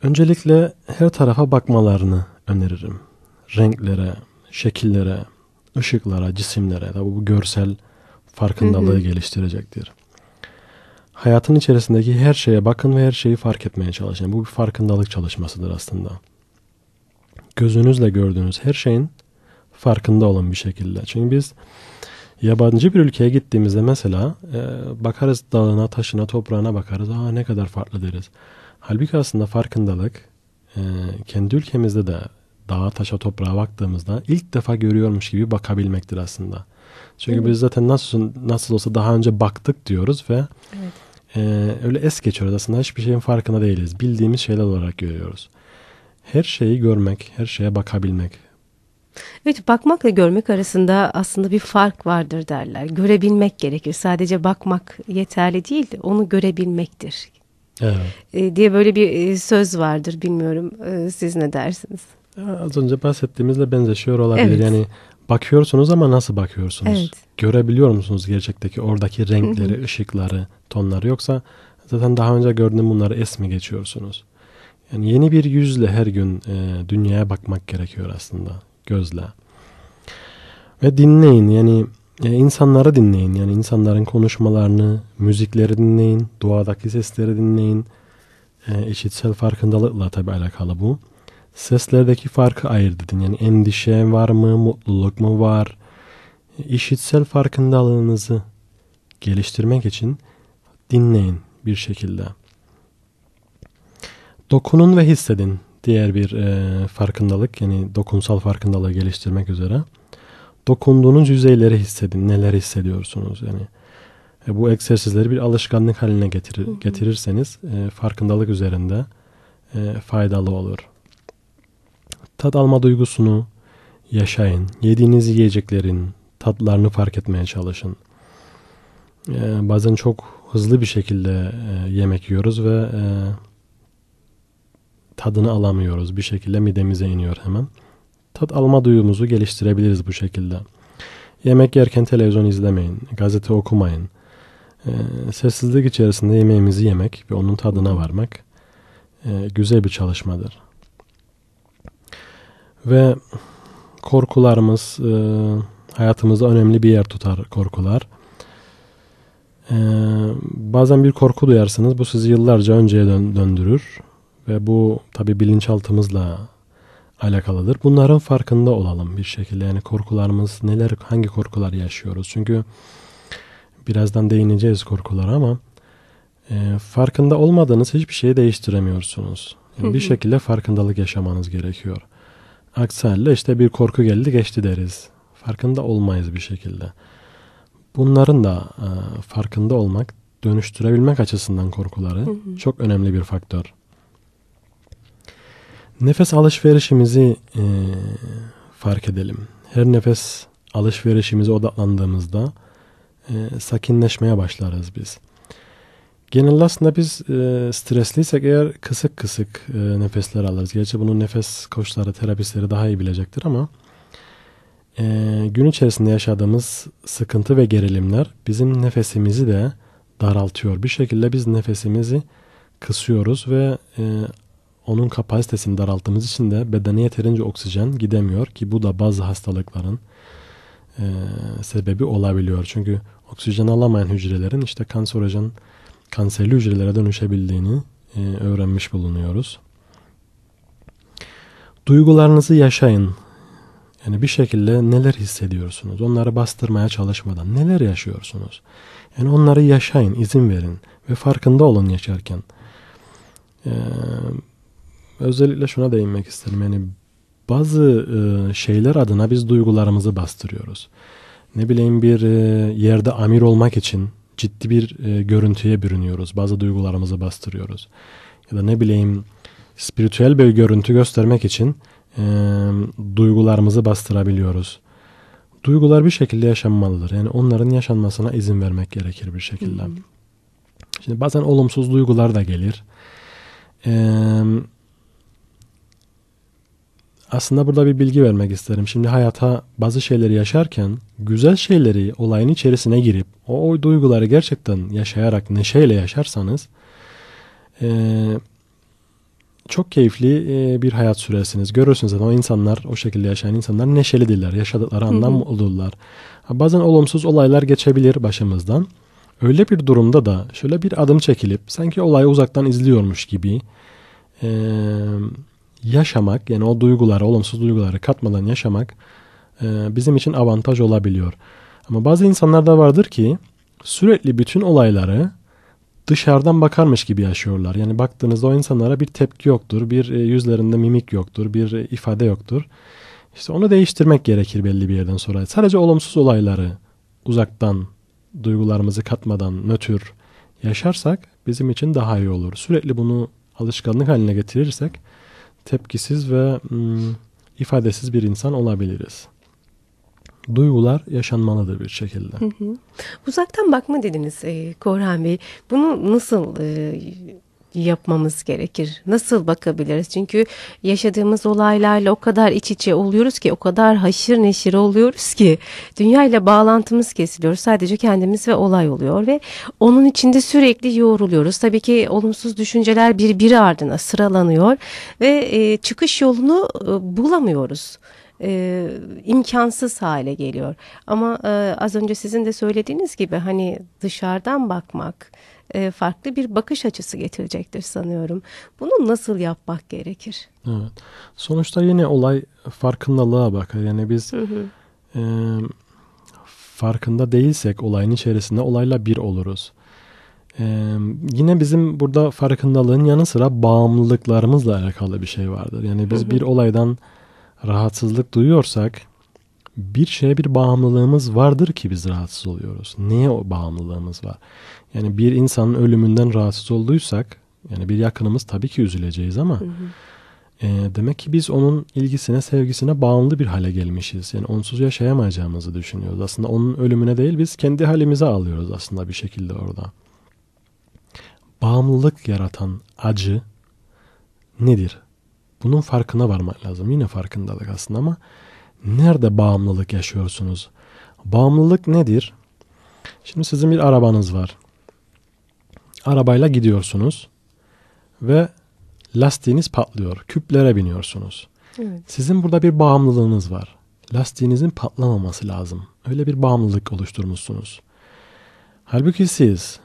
Öncelikle her tarafa bakmalarını öneririm. Renklere, şekillere, ışıklara, cisimlere, tabi bu görsel farkındalığı hı hı. geliştirecektir. Hayatın içerisindeki her şeye bakın ve her şeyi fark etmeye çalışın. Bu bir farkındalık çalışmasıdır aslında. Gözünüzle gördüğünüz her şeyin farkında olun bir şekilde. Çünkü biz yabancı bir ülkeye gittiğimizde mesela e, bakarız dağına, taşına, toprağına bakarız. Aa ne kadar farklı deriz. Halbuki aslında farkındalık e, kendi ülkemizde de dağa, taşa, toprağa baktığımızda ilk defa görüyormuş gibi bakabilmektir aslında. Çünkü biz zaten nasıl nasıl olsa daha önce baktık diyoruz ve evet. e, öyle es geçiyoruz aslında hiçbir şeyin farkında değiliz. Bildiğimiz şeyler olarak görüyoruz. Her şeyi görmek, her şeye bakabilmek. Evet bakmakla görmek arasında aslında bir fark vardır derler. Görebilmek gerekir. Sadece bakmak yeterli değil, onu görebilmektir. Evet. E, diye böyle bir e, söz vardır. Bilmiyorum e, siz ne dersiniz? Az önce bahsettiğimizle benzeşiyor olabilir. Evet. Yani bakıyorsunuz ama nasıl bakıyorsunuz? Evet. Görebiliyor musunuz gerçekteki oradaki renkleri, ışıkları, tonları yoksa zaten daha önce gördüğüm bunları es mi geçiyorsunuz? Yani yeni bir yüzle her gün e, dünyaya bakmak gerekiyor aslında gözle. Ve dinleyin yani e, insanları dinleyin yani insanların konuşmalarını, müzikleri dinleyin, doğadaki sesleri dinleyin. E, işitsel farkındalıkla tabii alakalı bu seslerdeki farkı ayırt edin. Yani endişe var mı, mutluluk mu var? İşitsel farkındalığınızı geliştirmek için dinleyin bir şekilde. Dokunun ve hissedin. Diğer bir e, farkındalık yani dokunsal farkındalığı geliştirmek üzere. Dokunduğunuz yüzeyleri hissedin. Neler hissediyorsunuz yani. E, bu egzersizleri bir alışkanlık haline getirir, getirirseniz e, farkındalık üzerinde e, faydalı olur tat alma duygusunu yaşayın. Yediğiniz yiyeceklerin tatlarını fark etmeye çalışın. Ee, bazen çok hızlı bir şekilde e, yemek yiyoruz ve e, tadını alamıyoruz. Bir şekilde midemize iniyor hemen. Tat alma duyumuzu geliştirebiliriz bu şekilde. Yemek yerken televizyon izlemeyin, gazete okumayın. E, sessizlik içerisinde yemeğimizi yemek ve onun tadına varmak e, güzel bir çalışmadır. Ve korkularımız e, hayatımızda önemli bir yer tutar korkular. E, bazen bir korku duyarsınız. Bu sizi yıllarca önceye döndürür. Ve bu tabi bilinçaltımızla alakalıdır. Bunların farkında olalım bir şekilde. Yani korkularımız neler, hangi korkular yaşıyoruz? Çünkü birazdan değineceğiz korkulara ama e, farkında olmadığınız hiçbir şeyi değiştiremiyorsunuz. Yani bir şekilde farkındalık yaşamanız gerekiyor. Aksi halde işte bir korku geldi geçti deriz. Farkında olmayız bir şekilde. Bunların da e, farkında olmak, dönüştürebilmek açısından korkuları hı hı. çok önemli bir faktör. Nefes alışverişimizi e, fark edelim. Her nefes alışverişimize odaklandığımızda e, sakinleşmeye başlarız biz. Genelde aslında biz e, stresliysek eğer kısık kısık e, nefesler alırız. Gerçi bunu nefes koçları, terapistleri daha iyi bilecektir ama e, gün içerisinde yaşadığımız sıkıntı ve gerilimler bizim nefesimizi de daraltıyor. Bir şekilde biz nefesimizi kısıyoruz ve e, onun kapasitesini daralttığımız için de bedene yeterince oksijen gidemiyor ki bu da bazı hastalıkların e, sebebi olabiliyor. Çünkü oksijen alamayan hücrelerin işte kanserojen kanserli hücrelere dönüşebildiğini e, öğrenmiş bulunuyoruz. Duygularınızı yaşayın. Yani bir şekilde neler hissediyorsunuz? Onları bastırmaya çalışmadan neler yaşıyorsunuz? Yani onları yaşayın, izin verin ve farkında olun yaşarken. Ee, özellikle şuna değinmek isterim. Yani bazı e, şeyler adına biz duygularımızı bastırıyoruz. Ne bileyim bir e, yerde amir olmak için ciddi bir e, görüntüye bürünüyoruz. Bazı duygularımızı bastırıyoruz. Ya da ne bileyim spiritüel bir görüntü göstermek için e, duygularımızı bastırabiliyoruz. Duygular bir şekilde yaşanmalıdır. Yani onların yaşanmasına izin vermek gerekir bir şekilde. Hı hı. Şimdi bazen olumsuz duygular da gelir. Eee aslında burada bir bilgi vermek isterim. Şimdi hayata bazı şeyleri yaşarken güzel şeyleri olayın içerisine girip o, o duyguları gerçekten yaşayarak neşeyle yaşarsanız e, çok keyifli e, bir hayat süresiniz. Görürsünüz zaten o insanlar o şekilde yaşayan insanlar neşelidirler. Yaşadıkları andan mutludirler. Bazen olumsuz olaylar geçebilir başımızdan. Öyle bir durumda da şöyle bir adım çekilip sanki olayı uzaktan izliyormuş gibi eee yaşamak yani o duyguları, olumsuz duyguları katmadan yaşamak e, bizim için avantaj olabiliyor. Ama bazı insanlarda vardır ki sürekli bütün olayları dışarıdan bakarmış gibi yaşıyorlar. Yani baktığınızda o insanlara bir tepki yoktur, bir e, yüzlerinde mimik yoktur, bir e, ifade yoktur. İşte onu değiştirmek gerekir belli bir yerden sonra. Sadece olumsuz olayları uzaktan, duygularımızı katmadan, nötr yaşarsak bizim için daha iyi olur. Sürekli bunu alışkanlık haline getirirsek tepkisiz ve ım, ifadesiz bir insan olabiliriz. Duygular yaşanmalıdır bir şekilde. Hı hı. Uzaktan bakma dediniz e, Korhan Bey. Bunu nasıl e, yapmamız gerekir? Nasıl bakabiliriz? Çünkü yaşadığımız olaylarla o kadar iç içe oluyoruz ki, o kadar haşır neşir oluyoruz ki dünya ile bağlantımız kesiliyor. Sadece kendimiz ve olay oluyor ve onun içinde sürekli yoğruluyoruz. Tabii ki olumsuz düşünceler bir bir ardına sıralanıyor ve e, çıkış yolunu e, bulamıyoruz ee, imkansız hale geliyor. Ama e, az önce sizin de söylediğiniz gibi hani dışarıdan bakmak, e, farklı bir bakış açısı getirecektir sanıyorum. Bunu nasıl yapmak gerekir? Evet. Sonuçta yine olay farkındalığa bakar. Yani biz E, farkında değilsek olayın içerisinde olayla bir oluruz. Ee, yine bizim burada farkındalığın yanı sıra bağımlılıklarımızla alakalı bir şey vardır. Yani biz bir olaydan rahatsızlık duyuyorsak bir şeye bir bağımlılığımız vardır ki biz rahatsız oluyoruz. Niye o bağımlılığımız var? Yani bir insanın ölümünden rahatsız olduysak yani bir yakınımız tabii ki üzüleceğiz ama hı hı. E, demek ki biz onun ilgisine, sevgisine bağımlı bir hale gelmişiz. Yani onsuz yaşayamayacağımızı düşünüyoruz. Aslında onun ölümüne değil biz kendi halimize alıyoruz aslında bir şekilde orada. Bağımlılık yaratan acı nedir? Bunun farkına varmak lazım. Yine farkındalık aslında ama nerede bağımlılık yaşıyorsunuz? Bağımlılık nedir? Şimdi sizin bir arabanız var. Arabayla gidiyorsunuz ve lastiğiniz patlıyor. Küplere biniyorsunuz. Evet. Sizin burada bir bağımlılığınız var. Lastiğinizin patlamaması lazım. Öyle bir bağımlılık oluşturmuşsunuz. Halbuki siz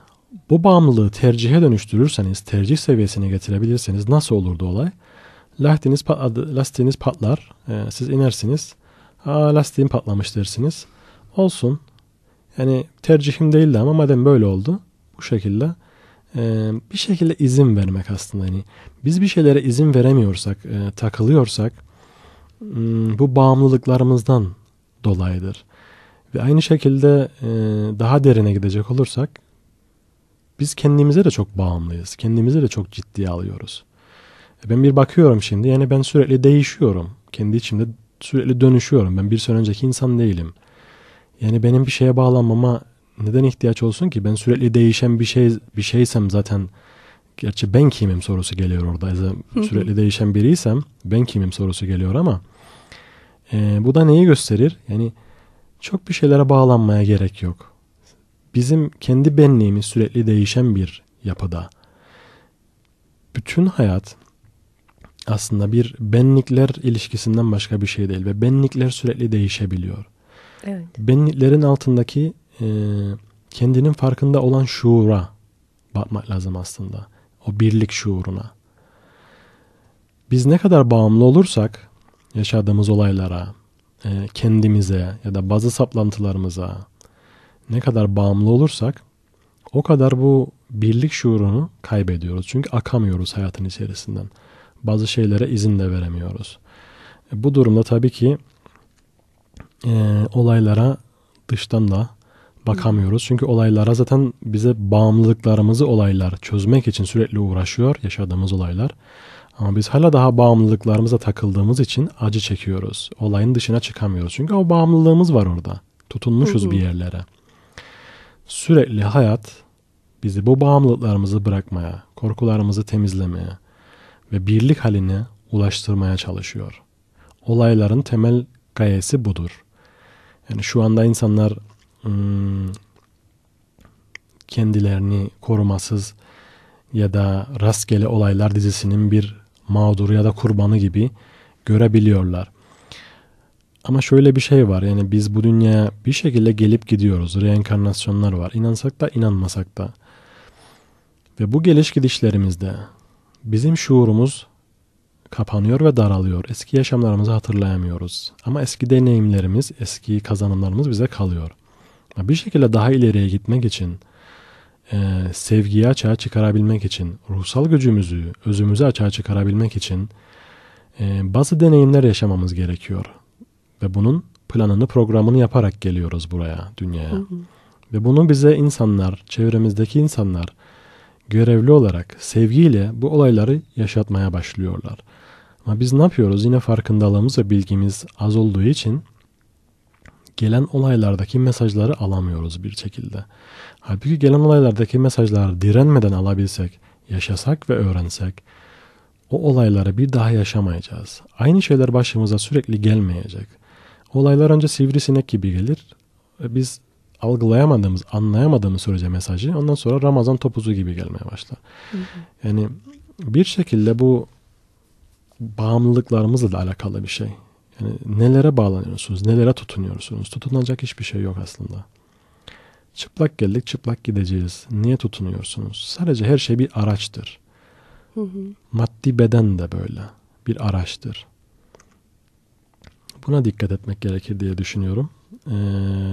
bu bağımlılığı tercihe dönüştürürseniz, tercih seviyesine getirebilirseniz nasıl olurdu olay? Lastiğiniz, patladı, lastiğiniz patlar, ee, siz inersiniz, Aa, lastiğim patlamış dersiniz. Olsun. Yani tercihim değildi ama madem böyle oldu, bu şekilde ee, bir şekilde izin vermek aslında. Yani biz bir şeylere izin veremiyorsak, e, takılıyorsak hmm, bu bağımlılıklarımızdan dolayıdır. Ve aynı şekilde e, daha derine gidecek olursak biz kendimize de çok bağımlıyız. Kendimizi de çok ciddiye alıyoruz. E, ben bir bakıyorum şimdi yani ben sürekli değişiyorum. Kendi içimde sürekli dönüşüyorum. Ben bir sene önceki insan değilim. Yani benim bir şeye bağlanmama neden ihtiyaç olsun ki? Ben sürekli değişen bir şey bir şeysem zaten gerçi ben kimim sorusu geliyor orada. Sürekli değişen biriysem ben kimim sorusu geliyor ama e, bu da neyi gösterir? Yani çok bir şeylere bağlanmaya gerek yok. Bizim kendi benliğimiz sürekli değişen bir yapıda. Bütün hayat aslında bir benlikler ilişkisinden başka bir şey değil ve benlikler sürekli değişebiliyor. Evet. Benliklerin altındaki ee, kendinin farkında olan şuura bakmak lazım aslında. O birlik şuuruna. Biz ne kadar bağımlı olursak yaşadığımız olaylara, e, kendimize ya da bazı saplantılarımıza ne kadar bağımlı olursak o kadar bu birlik şuurunu kaybediyoruz. Çünkü akamıyoruz hayatın içerisinden. Bazı şeylere izin de veremiyoruz. E, bu durumda tabii ki e, olaylara dıştan da bakamıyoruz. Çünkü olaylara zaten bize bağımlılıklarımızı olaylar çözmek için sürekli uğraşıyor yaşadığımız olaylar. Ama biz hala daha bağımlılıklarımıza takıldığımız için acı çekiyoruz. Olayın dışına çıkamıyoruz. Çünkü o bağımlılığımız var orada. Tutunmuşuz bir yerlere. Sürekli hayat bizi bu bağımlılıklarımızı bırakmaya, korkularımızı temizlemeye ve birlik haline ulaştırmaya çalışıyor. Olayların temel gayesi budur. Yani şu anda insanlar Hmm. kendilerini korumasız ya da rastgele olaylar dizisinin bir mağduru ya da kurbanı gibi görebiliyorlar. Ama şöyle bir şey var yani biz bu dünyaya bir şekilde gelip gidiyoruz. Reenkarnasyonlar var. İnansak da inanmasak da. Ve bu geliş gidişlerimizde bizim şuurumuz kapanıyor ve daralıyor. Eski yaşamlarımızı hatırlayamıyoruz. Ama eski deneyimlerimiz, eski kazanımlarımız bize kalıyor. Bir şekilde daha ileriye gitmek için, e, sevgiyi açığa çıkarabilmek için, ruhsal gücümüzü, özümüzü açığa çıkarabilmek için e, bazı deneyimler yaşamamız gerekiyor. Ve bunun planını, programını yaparak geliyoruz buraya, dünyaya. Hı hı. Ve bunu bize insanlar, çevremizdeki insanlar görevli olarak sevgiyle bu olayları yaşatmaya başlıyorlar. Ama biz ne yapıyoruz? Yine farkındalığımız ve bilgimiz az olduğu için gelen olaylardaki mesajları alamıyoruz bir şekilde. Halbuki gelen olaylardaki mesajları direnmeden alabilsek, yaşasak ve öğrensek o olayları bir daha yaşamayacağız. Aynı şeyler başımıza sürekli gelmeyecek. Olaylar önce sivrisinek gibi gelir. E, biz algılayamadığımız, anlayamadığımız sürece mesajı ondan sonra Ramazan topuzu gibi gelmeye başlar. Yani bir şekilde bu bağımlılıklarımızla da alakalı bir şey. Yani nelere bağlanıyorsunuz, nelere tutunuyorsunuz? Tutunacak hiçbir şey yok aslında. Çıplak geldik, çıplak gideceğiz. Niye tutunuyorsunuz? Sadece her şey bir araçtır. Hı hı. Maddi beden de böyle bir araçtır. Buna dikkat etmek gerekir diye düşünüyorum. Ee,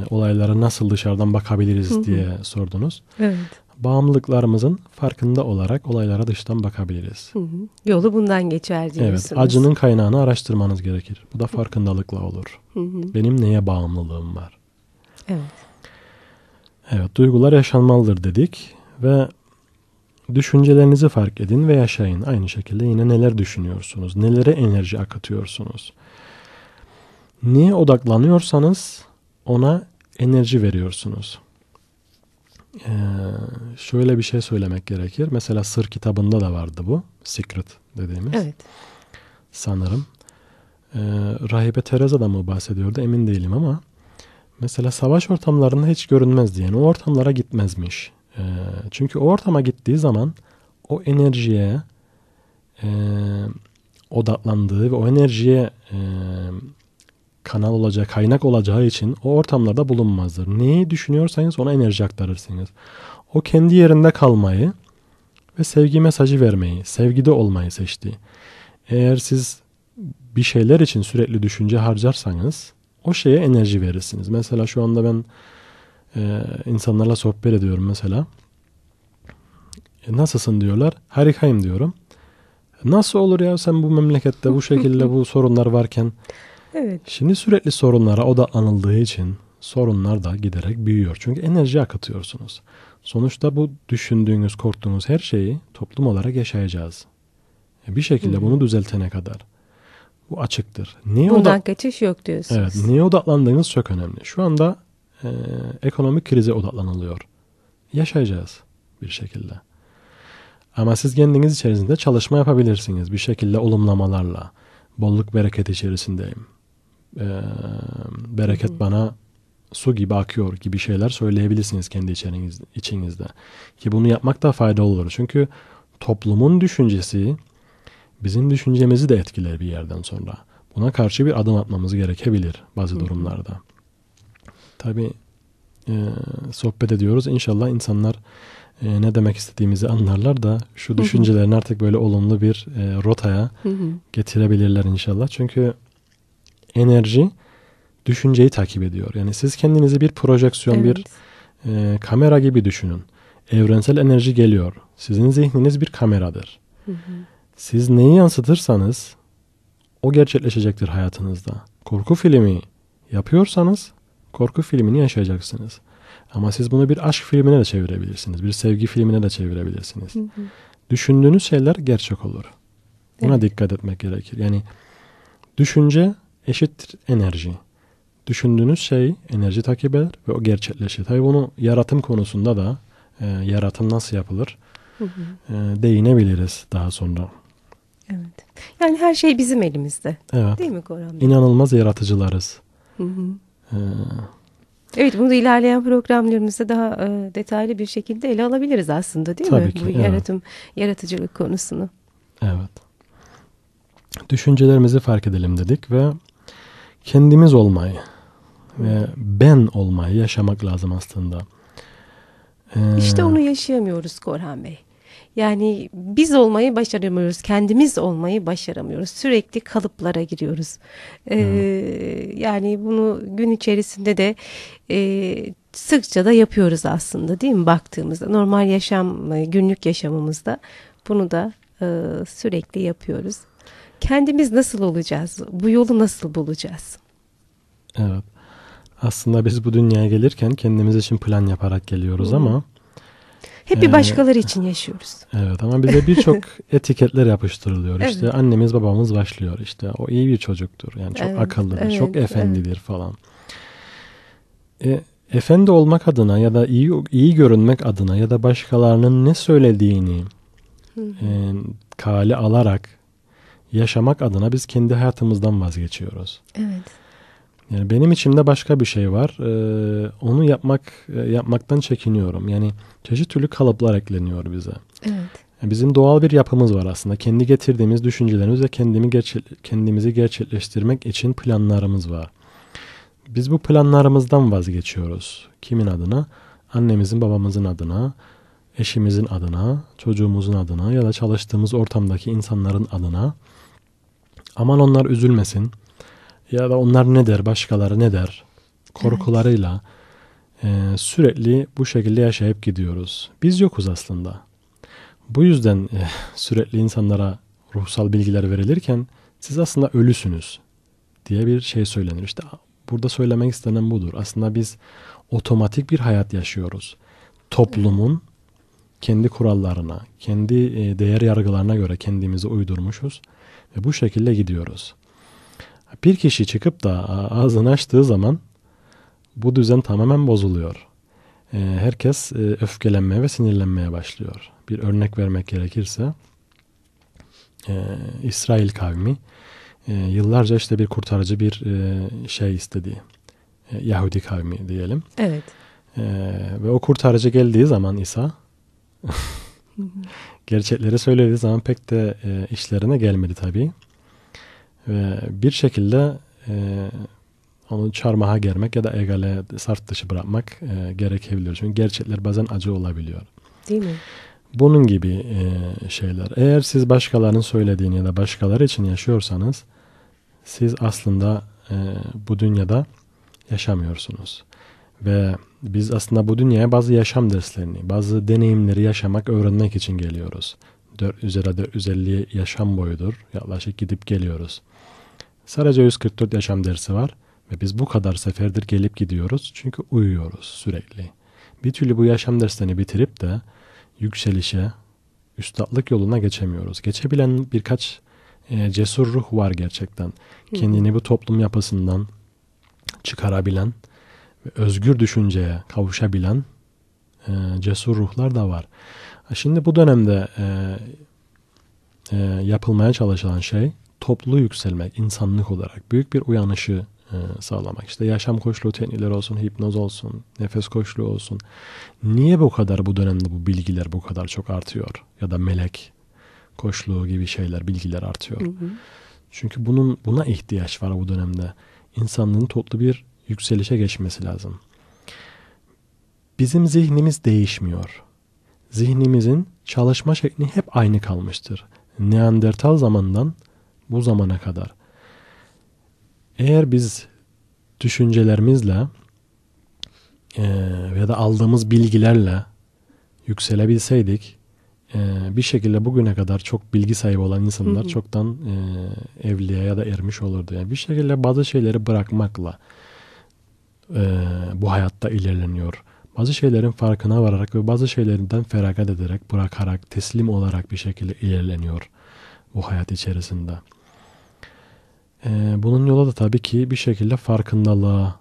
olaylara nasıl dışarıdan bakabiliriz hı hı. diye sordunuz. Evet bağımlılıklarımızın farkında olarak olaylara dıştan bakabiliriz. Hı hı. Yolu bundan geçer diyorsunuz. Evet, acının kaynağını araştırmanız gerekir. Bu da farkındalıkla olur. Hı hı. Benim neye bağımlılığım var? Evet. Evet, duygular yaşanmalıdır dedik ve düşüncelerinizi fark edin ve yaşayın. Aynı şekilde yine neler düşünüyorsunuz, nelere enerji akıtıyorsunuz. Niye odaklanıyorsanız ona enerji veriyorsunuz. Ee, şöyle bir şey söylemek gerekir. Mesela Sır kitabında da vardı bu. Secret dediğimiz. Evet. Sanırım. Ee, Rahibe Teresa da mı bahsediyordu emin değilim ama mesela savaş ortamlarında hiç görünmez görünmezdi. Yani o ortamlara gitmezmiş. Ee, çünkü o ortama gittiği zaman o enerjiye e, odaklandığı ve o enerjiye e, kanal olacak, kaynak olacağı için o ortamlarda bulunmazdır Neyi düşünüyorsanız ona enerji aktarırsınız. O kendi yerinde kalmayı ve sevgi mesajı vermeyi, sevgide olmayı seçti. Eğer siz bir şeyler için sürekli düşünce harcarsanız o şeye enerji verirsiniz. Mesela şu anda ben e, insanlarla sohbet ediyorum mesela. E, nasılsın diyorlar. Harikayım diyorum. Nasıl olur ya sen bu memlekette bu şekilde bu sorunlar varken Evet. Şimdi sürekli sorunlara o da anıldığı için sorunlar da giderek büyüyor. Çünkü enerji akıtıyorsunuz. Sonuçta bu düşündüğünüz, korktuğunuz her şeyi toplum olarak yaşayacağız. E, bir şekilde bunu düzeltene kadar. Bu açıktır. Niye Bundan odak... kaçış yok diyorsunuz. Evet. Niye odaklandığınız çok önemli. Şu anda e, ekonomik krize odaklanılıyor. Yaşayacağız bir şekilde. Ama siz kendiniz içerisinde çalışma yapabilirsiniz. Bir şekilde olumlamalarla. Bolluk bereket içerisindeyim e, bereket Hı. bana su gibi akıyor gibi şeyler söyleyebilirsiniz kendi içiniz, içinizde. Ki bunu yapmak da faydalı olur. Çünkü toplumun düşüncesi bizim düşüncemizi de etkiler bir yerden sonra. Buna karşı bir adım atmamız gerekebilir bazı Hı. durumlarda. Tabi e, sohbet ediyoruz. İnşallah insanlar e, ne demek istediğimizi anlarlar da şu düşüncelerini artık böyle olumlu bir e, rotaya getirebilirler inşallah. Çünkü enerji düşünceyi takip ediyor. Yani siz kendinizi bir projeksiyon, evet. bir e, kamera gibi düşünün. Evrensel enerji geliyor. Sizin zihniniz bir kameradır. Hı hı. Siz neyi yansıtırsanız o gerçekleşecektir hayatınızda. Korku filmi yapıyorsanız korku filmini yaşayacaksınız. Ama siz bunu bir aşk filmine de çevirebilirsiniz. Bir sevgi filmine de çevirebilirsiniz. Hı hı. Düşündüğünüz şeyler gerçek olur. Buna evet. dikkat etmek gerekir. Yani düşünce eşittir enerji. Düşündüğünüz şey enerji takip eder ve o gerçekleşir. Tabii bunu yaratım konusunda da e, yaratım nasıl yapılır E, değinebiliriz daha sonra. Evet. Yani her şey bizim elimizde. Evet. Değil mi Koran İnanılmaz yaratıcılarız. Ee, Evet bunu da ilerleyen programlarımızda daha e, detaylı bir şekilde ele alabiliriz aslında değil Tabii mi? Ki, Bu evet. yaratım, yaratıcılık konusunu. Evet. Düşüncelerimizi fark edelim dedik ve kendimiz olmayı ve ben olmayı yaşamak lazım aslında. Ee, işte onu yaşayamıyoruz Korhan Bey. Yani biz olmayı başaramıyoruz, kendimiz olmayı başaramıyoruz. Sürekli kalıplara giriyoruz. Ee, hmm. Yani bunu gün içerisinde de e, sıkça da yapıyoruz aslında değil mi baktığımızda. Normal yaşam, e, günlük yaşamımızda bunu da e, sürekli yapıyoruz kendimiz nasıl olacağız? Bu yolu nasıl bulacağız? Evet. Aslında biz bu dünyaya gelirken kendimiz için plan yaparak geliyoruz ama hep bir e, başkaları ee, için yaşıyoruz. Evet ama bize birçok etiketler yapıştırılıyor. Evet. annemiz babamız başlıyor. İşte o iyi bir çocuktur. Yani çok evet, akıllıdır, evet, çok efendidir evet. falan. E, efendi olmak adına ya da iyi iyi görünmek adına ya da başkalarının ne söylediğini Hı e, kale alarak yaşamak adına biz kendi hayatımızdan vazgeçiyoruz. Evet. Yani benim içimde başka bir şey var. Ee, onu yapmak e, yapmaktan çekiniyorum. Yani çeşitli türlü kalıplar ekleniyor bize. Evet. Yani bizim doğal bir yapımız var aslında. Kendi getirdiğimiz düşüncelerimiz ve kendimi gerçek, kendimizi gerçekleştirmek için planlarımız var. Biz bu planlarımızdan vazgeçiyoruz. Kimin adına? Annemizin, babamızın adına eşimizin adına, çocuğumuzun adına ya da çalıştığımız ortamdaki insanların adına aman onlar üzülmesin ya da onlar ne der, başkaları ne der korkularıyla evet. e, sürekli bu şekilde yaşayıp gidiyoruz. Biz yokuz aslında. Bu yüzden e, sürekli insanlara ruhsal bilgiler verilirken siz aslında ölüsünüz diye bir şey söylenir. İşte burada söylemek istenen budur. Aslında biz otomatik bir hayat yaşıyoruz. Toplumun kendi kurallarına, kendi e, değer yargılarına göre kendimizi uydurmuşuz ve bu şekilde gidiyoruz. Bir kişi çıkıp da ağzını açtığı zaman bu düzen tamamen bozuluyor. E, herkes e, öfkelenmeye ve sinirlenmeye başlıyor. Bir örnek vermek gerekirse İsrail kavmi yıllarca işte bir kurtarıcı bir şey istedi. Yahudi kavmi diyelim. Evet. Ve o kurtarıcı geldiği zaman İsa Gerçekleri söylediği zaman pek de e, işlerine gelmedi tabii. Ve bir şekilde e, onu çarmıha germek ya da egale sart dışı bırakmak e, gerekebiliyor. Çünkü gerçekler bazen acı olabiliyor. Değil mi? Bunun gibi e, şeyler. Eğer siz başkalarının söylediğini ya da başkaları için yaşıyorsanız siz aslında e, bu dünyada yaşamıyorsunuz. Ve biz aslında bu dünyaya bazı yaşam derslerini, bazı deneyimleri yaşamak, öğrenmek için geliyoruz. 4 üzeri 450 yaşam boyudur. Yaklaşık gidip geliyoruz. Sadece 144 yaşam dersi var ve biz bu kadar seferdir gelip gidiyoruz çünkü uyuyoruz sürekli. Bir türlü bu yaşam derslerini bitirip de yükselişe, üstatlık yoluna geçemiyoruz. Geçebilen birkaç e, cesur ruh var gerçekten. Kendini bu toplum yapısından çıkarabilen, özgür düşünceye kavuşabilen e, cesur ruhlar da var. E, şimdi bu dönemde e, e, yapılmaya çalışılan şey toplu yükselmek, insanlık olarak büyük bir uyanışı e, sağlamak. İşte yaşam koşulu teknikler olsun, hipnoz olsun, nefes koşulu olsun. Niye bu kadar bu dönemde bu bilgiler bu kadar çok artıyor? Ya da melek koşluğu gibi şeyler, bilgiler artıyor. Hı hı. Çünkü bunun buna ihtiyaç var bu dönemde. İnsanlığın toplu bir yükselişe geçmesi lazım. Bizim zihnimiz değişmiyor. Zihnimizin çalışma şekli hep aynı kalmıştır. Neandertal zamandan bu zamana kadar. Eğer biz düşüncelerimizle e, ya da aldığımız bilgilerle yükselebilseydik e, bir şekilde bugüne kadar çok bilgi sahibi olan insanlar hı hı. çoktan e, evliye ya da ermiş olurdu. Yani bir şekilde bazı şeyleri bırakmakla, e, bu hayatta ilerleniyor. Bazı şeylerin farkına vararak ve bazı şeylerinden feragat ederek, bırakarak, teslim olarak bir şekilde ilerleniyor bu hayat içerisinde. E, bunun yolu da tabii ki bir şekilde farkındalığa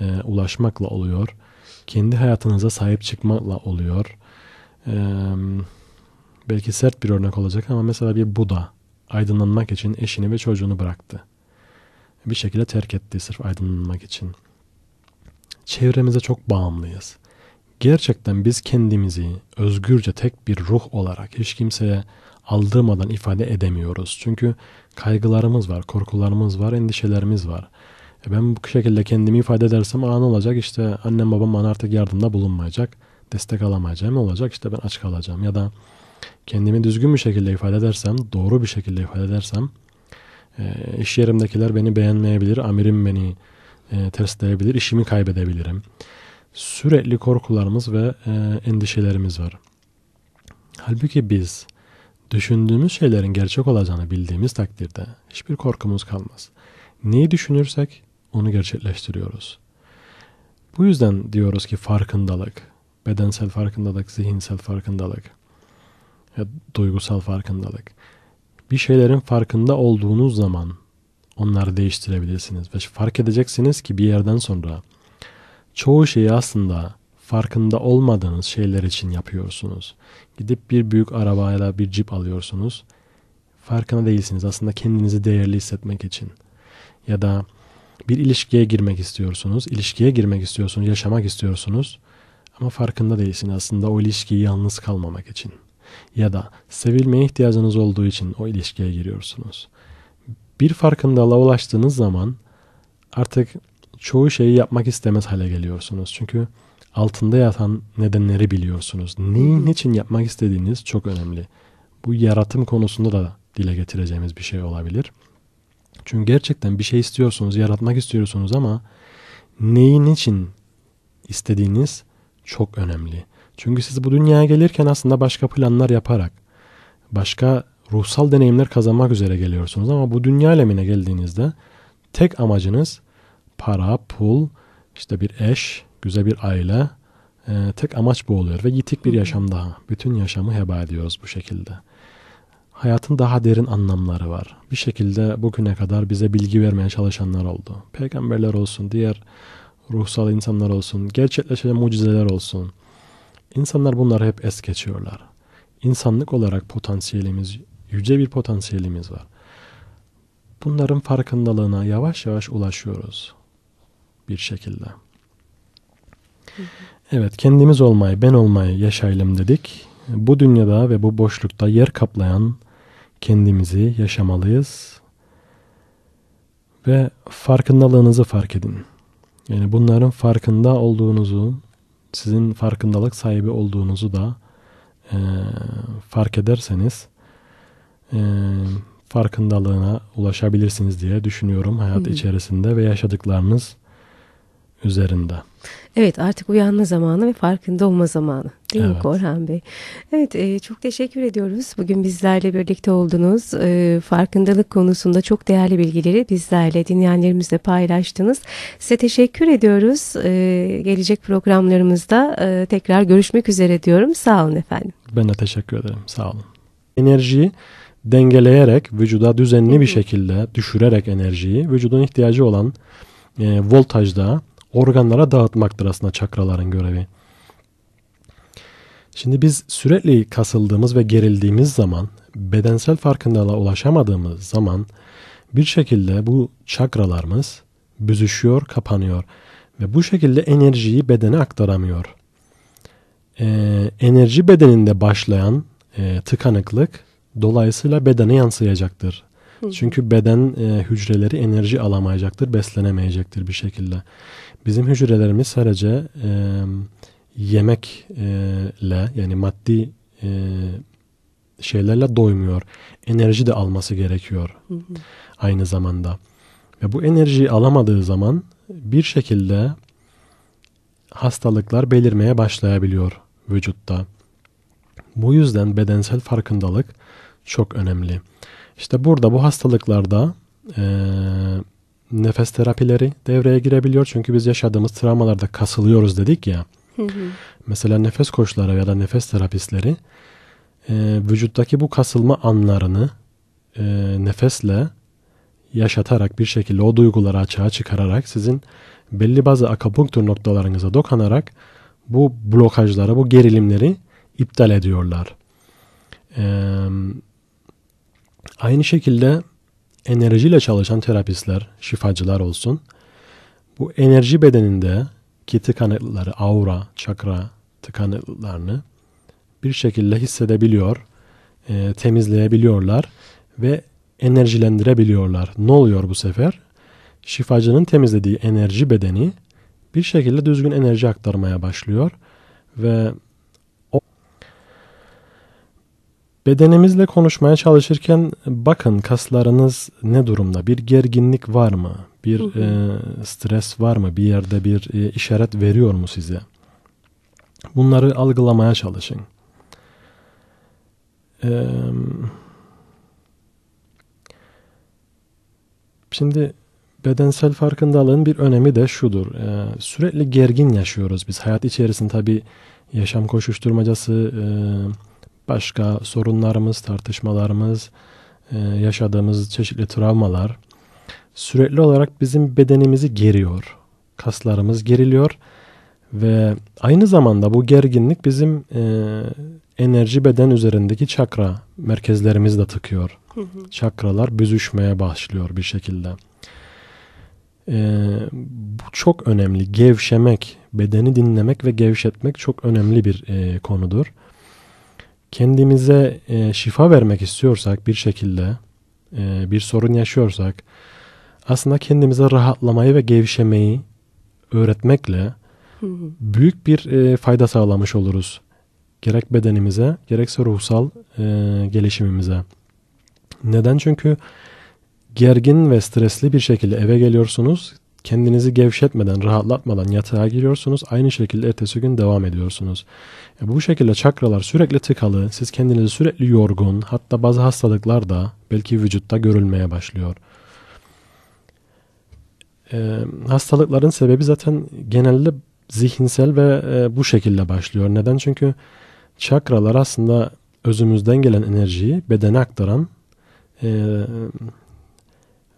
e, ulaşmakla oluyor. Kendi hayatınıza sahip çıkmakla oluyor. E, belki sert bir örnek olacak ama mesela bir Buda aydınlanmak için eşini ve çocuğunu bıraktı. Bir şekilde terk etti sırf aydınlanmak için çevremize çok bağımlıyız. Gerçekten biz kendimizi özgürce tek bir ruh olarak hiç kimseye aldırmadan ifade edemiyoruz. Çünkü kaygılarımız var, korkularımız var, endişelerimiz var. E ben bu şekilde kendimi ifade edersem an olacak işte annem babam bana artık yardımda bulunmayacak, destek alamayacağım olacak işte ben aç kalacağım ya da kendimi düzgün bir şekilde ifade edersem, doğru bir şekilde ifade edersem e, iş yerimdekiler beni beğenmeyebilir, amirim beni e, tersleyebilir, işimi kaybedebilirim. Sürekli korkularımız ve e, endişelerimiz var. Halbuki biz düşündüğümüz şeylerin gerçek olacağını bildiğimiz takdirde hiçbir korkumuz kalmaz. Neyi düşünürsek onu gerçekleştiriyoruz. Bu yüzden diyoruz ki farkındalık, bedensel farkındalık, zihinsel farkındalık, ya e, duygusal farkındalık. Bir şeylerin farkında olduğunuz zaman Onları değiştirebilirsiniz ve fark edeceksiniz ki bir yerden sonra çoğu şeyi aslında farkında olmadığınız şeyler için yapıyorsunuz. Gidip bir büyük arabayla bir cip alıyorsunuz. Farkında değilsiniz aslında kendinizi değerli hissetmek için. Ya da bir ilişkiye girmek istiyorsunuz. ilişkiye girmek istiyorsunuz, yaşamak istiyorsunuz. Ama farkında değilsiniz aslında o ilişkiyi yalnız kalmamak için. Ya da sevilmeye ihtiyacınız olduğu için o ilişkiye giriyorsunuz bir farkında ulaştığınız zaman artık çoğu şeyi yapmak istemez hale geliyorsunuz. Çünkü altında yatan nedenleri biliyorsunuz. Neyin için yapmak istediğiniz çok önemli. Bu yaratım konusunda da dile getireceğimiz bir şey olabilir. Çünkü gerçekten bir şey istiyorsunuz, yaratmak istiyorsunuz ama neyin için istediğiniz çok önemli. Çünkü siz bu dünyaya gelirken aslında başka planlar yaparak, başka ruhsal deneyimler kazanmak üzere geliyorsunuz ama bu dünya alemine geldiğinizde tek amacınız para, pul, işte bir eş, güzel bir aile, e, tek amaç bu oluyor ve yitik bir yaşam daha. Bütün yaşamı heba ediyoruz bu şekilde. Hayatın daha derin anlamları var. Bir şekilde bugüne kadar bize bilgi vermeye çalışanlar oldu. Peygamberler olsun, diğer ruhsal insanlar olsun, gerçekleşen mucizeler olsun. İnsanlar bunları hep es geçiyorlar. İnsanlık olarak potansiyelimiz yüce bir potansiyelimiz var. Bunların farkındalığına yavaş yavaş ulaşıyoruz bir şekilde. Evet, kendimiz olmayı, ben olmayı yaşayalım dedik. Bu dünyada ve bu boşlukta yer kaplayan kendimizi yaşamalıyız. Ve farkındalığınızı fark edin. Yani bunların farkında olduğunuzu, sizin farkındalık sahibi olduğunuzu da e, fark ederseniz e, farkındalığına ulaşabilirsiniz diye düşünüyorum hayat içerisinde ve yaşadıklarınız üzerinde. Evet artık uyanma zamanı ve farkında olma zamanı değil evet. mi Korhan Bey? Evet e, çok teşekkür ediyoruz. Bugün bizlerle birlikte oldunuz. E, farkındalık konusunda çok değerli bilgileri bizlerle dinleyenlerimizle paylaştınız. Size teşekkür ediyoruz. E, gelecek programlarımızda e, tekrar görüşmek üzere diyorum. Sağ olun efendim. Ben de teşekkür ederim. Sağ olun. Enerjiyi dengeleyerek vücuda düzenli bir şekilde düşürerek enerjiyi vücudun ihtiyacı olan e, voltajda organlara dağıtmaktır aslında çakraların görevi. Şimdi biz sürekli kasıldığımız ve gerildiğimiz zaman, bedensel farkındalığa ulaşamadığımız zaman bir şekilde bu çakralarımız büzüşüyor, kapanıyor ve bu şekilde enerjiyi bedene aktaramıyor. Ee, enerji bedeninde başlayan e, tıkanıklık Dolayısıyla bedene yansıyacaktır. Çünkü beden e, hücreleri enerji alamayacaktır, beslenemeyecektir bir şekilde. Bizim hücrelerimiz sadece e, yemekle e, yani maddi e, şeylerle doymuyor. Enerji de alması gerekiyor hı hı. aynı zamanda. Ve bu enerjiyi alamadığı zaman bir şekilde hastalıklar belirmeye başlayabiliyor vücutta. Bu yüzden bedensel farkındalık çok önemli. İşte burada bu hastalıklarda e, nefes terapileri devreye girebiliyor. Çünkü biz yaşadığımız travmalarda kasılıyoruz dedik ya. Mesela nefes koçları ya da nefes terapistleri e, vücuttaki bu kasılma anlarını e, nefesle yaşatarak bir şekilde o duyguları açığa çıkararak sizin belli bazı akupunktur noktalarınıza dokunarak bu blokajlara, bu gerilimleri iptal ediyorlar. Ee, aynı şekilde enerjiyle çalışan terapistler, şifacılar olsun. Bu enerji bedeninde ki tıkanıkları, aura, çakra tıkanıklarını bir şekilde hissedebiliyor, e, temizleyebiliyorlar ve enerjilendirebiliyorlar. Ne oluyor bu sefer? Şifacının temizlediği enerji bedeni bir şekilde düzgün enerji aktarmaya başlıyor ve Bedenimizle konuşmaya çalışırken bakın kaslarınız ne durumda? Bir gerginlik var mı? Bir hı hı. E, stres var mı? Bir yerde bir e, işaret veriyor mu size? Bunları algılamaya çalışın. E, şimdi bedensel farkındalığın bir önemi de şudur. E, sürekli gergin yaşıyoruz biz. Hayat içerisinde tabii yaşam koşuşturmacası... E, başka sorunlarımız, tartışmalarımız, e, yaşadığımız çeşitli travmalar sürekli olarak bizim bedenimizi geriyor. Kaslarımız geriliyor ve aynı zamanda bu gerginlik bizim e, enerji beden üzerindeki çakra merkezlerimiz de tıkıyor. Hı hı. Çakralar büzüşmeye başlıyor bir şekilde. E, bu çok önemli. Gevşemek, bedeni dinlemek ve gevşetmek çok önemli bir e, konudur kendimize e, şifa vermek istiyorsak bir şekilde e, bir sorun yaşıyorsak aslında kendimize rahatlamayı ve gevşemeyi öğretmekle büyük bir e, fayda sağlamış oluruz. Gerek bedenimize gerekse ruhsal e, gelişimimize. Neden? Çünkü gergin ve stresli bir şekilde eve geliyorsunuz kendinizi gevşetmeden, rahatlatmadan yatağa giriyorsunuz. Aynı şekilde ertesi gün devam ediyorsunuz. E bu şekilde çakralar sürekli tıkalı, siz kendinizi sürekli yorgun, hatta bazı hastalıklar da belki vücutta görülmeye başlıyor. E, hastalıkların sebebi zaten genelde zihinsel ve e, bu şekilde başlıyor. Neden? Çünkü çakralar aslında özümüzden gelen enerjiyi bedene aktaran e,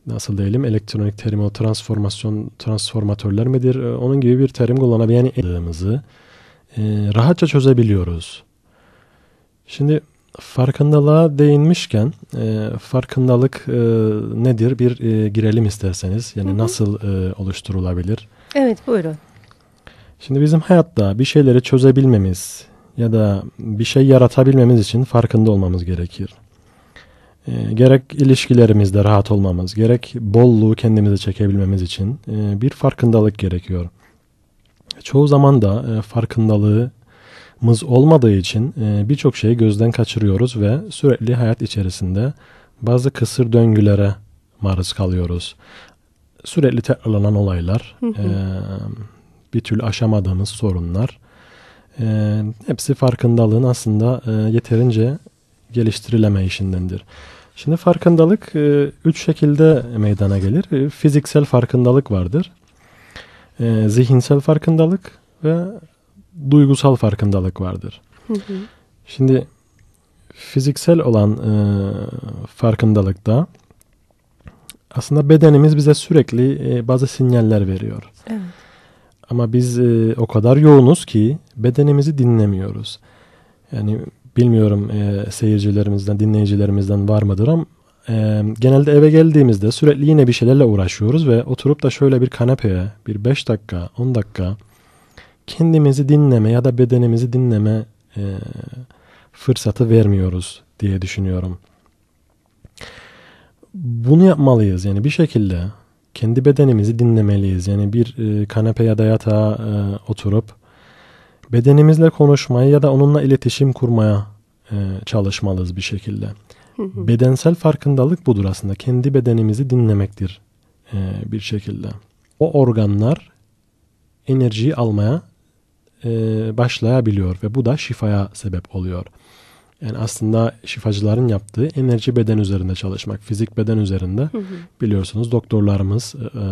nasıl diyelim elektronik terim o transformasyon transformatörler midir? Ee, onun gibi bir terim kullanıp yani e, rahatça çözebiliyoruz. Şimdi farkındalığa değinmişken e, farkındalık e, nedir? Bir girelim isterseniz. Yani nasıl oluşturulabilir? Evet buyurun. Şimdi bizim hayatta bir şeyleri çözebilmemiz ya da bir şey yaratabilmemiz için farkında olmamız gerekir. E, gerek ilişkilerimizde rahat olmamız, gerek bolluğu kendimize çekebilmemiz için e, bir farkındalık gerekiyor. Çoğu zaman da e, farkındalığımız olmadığı için e, birçok şeyi gözden kaçırıyoruz ve sürekli hayat içerisinde bazı kısır döngülere maruz kalıyoruz. Sürekli tekrarlanan olaylar, e, bir türlü aşamadığımız sorunlar, e, hepsi farkındalığın aslında e, yeterince geliştirileme işindendir. Şimdi farkındalık e, üç şekilde meydana gelir. E, fiziksel farkındalık vardır. E, zihinsel farkındalık ve duygusal farkındalık vardır. Şimdi fiziksel olan farkındalıkta aslında bedenimiz bize sürekli bazı sinyaller veriyor. Evet. Ama biz o kadar yoğunuz ki bedenimizi dinlemiyoruz. Yani bilmiyorum e, seyircilerimizden, dinleyicilerimizden var mıdır ama e, genelde eve geldiğimizde sürekli yine bir şeylerle uğraşıyoruz ve oturup da şöyle bir kanepeye bir 5 dakika, 10 dakika kendimizi dinleme ya da bedenimizi dinleme e, fırsatı vermiyoruz diye düşünüyorum. Bunu yapmalıyız yani bir şekilde kendi bedenimizi dinlemeliyiz. Yani bir e, kanepe ya da yatağa e, oturup bedenimizle konuşmaya ya da onunla iletişim kurmaya e, çalışmalıyız bir şekilde. Bedensel farkındalık budur aslında. Kendi bedenimizi dinlemektir e, bir şekilde. O organlar enerjiyi almaya e, başlayabiliyor ve bu da şifaya sebep oluyor. Yani aslında şifacıların yaptığı enerji beden üzerinde çalışmak, fizik beden üzerinde. Biliyorsunuz doktorlarımız e, e,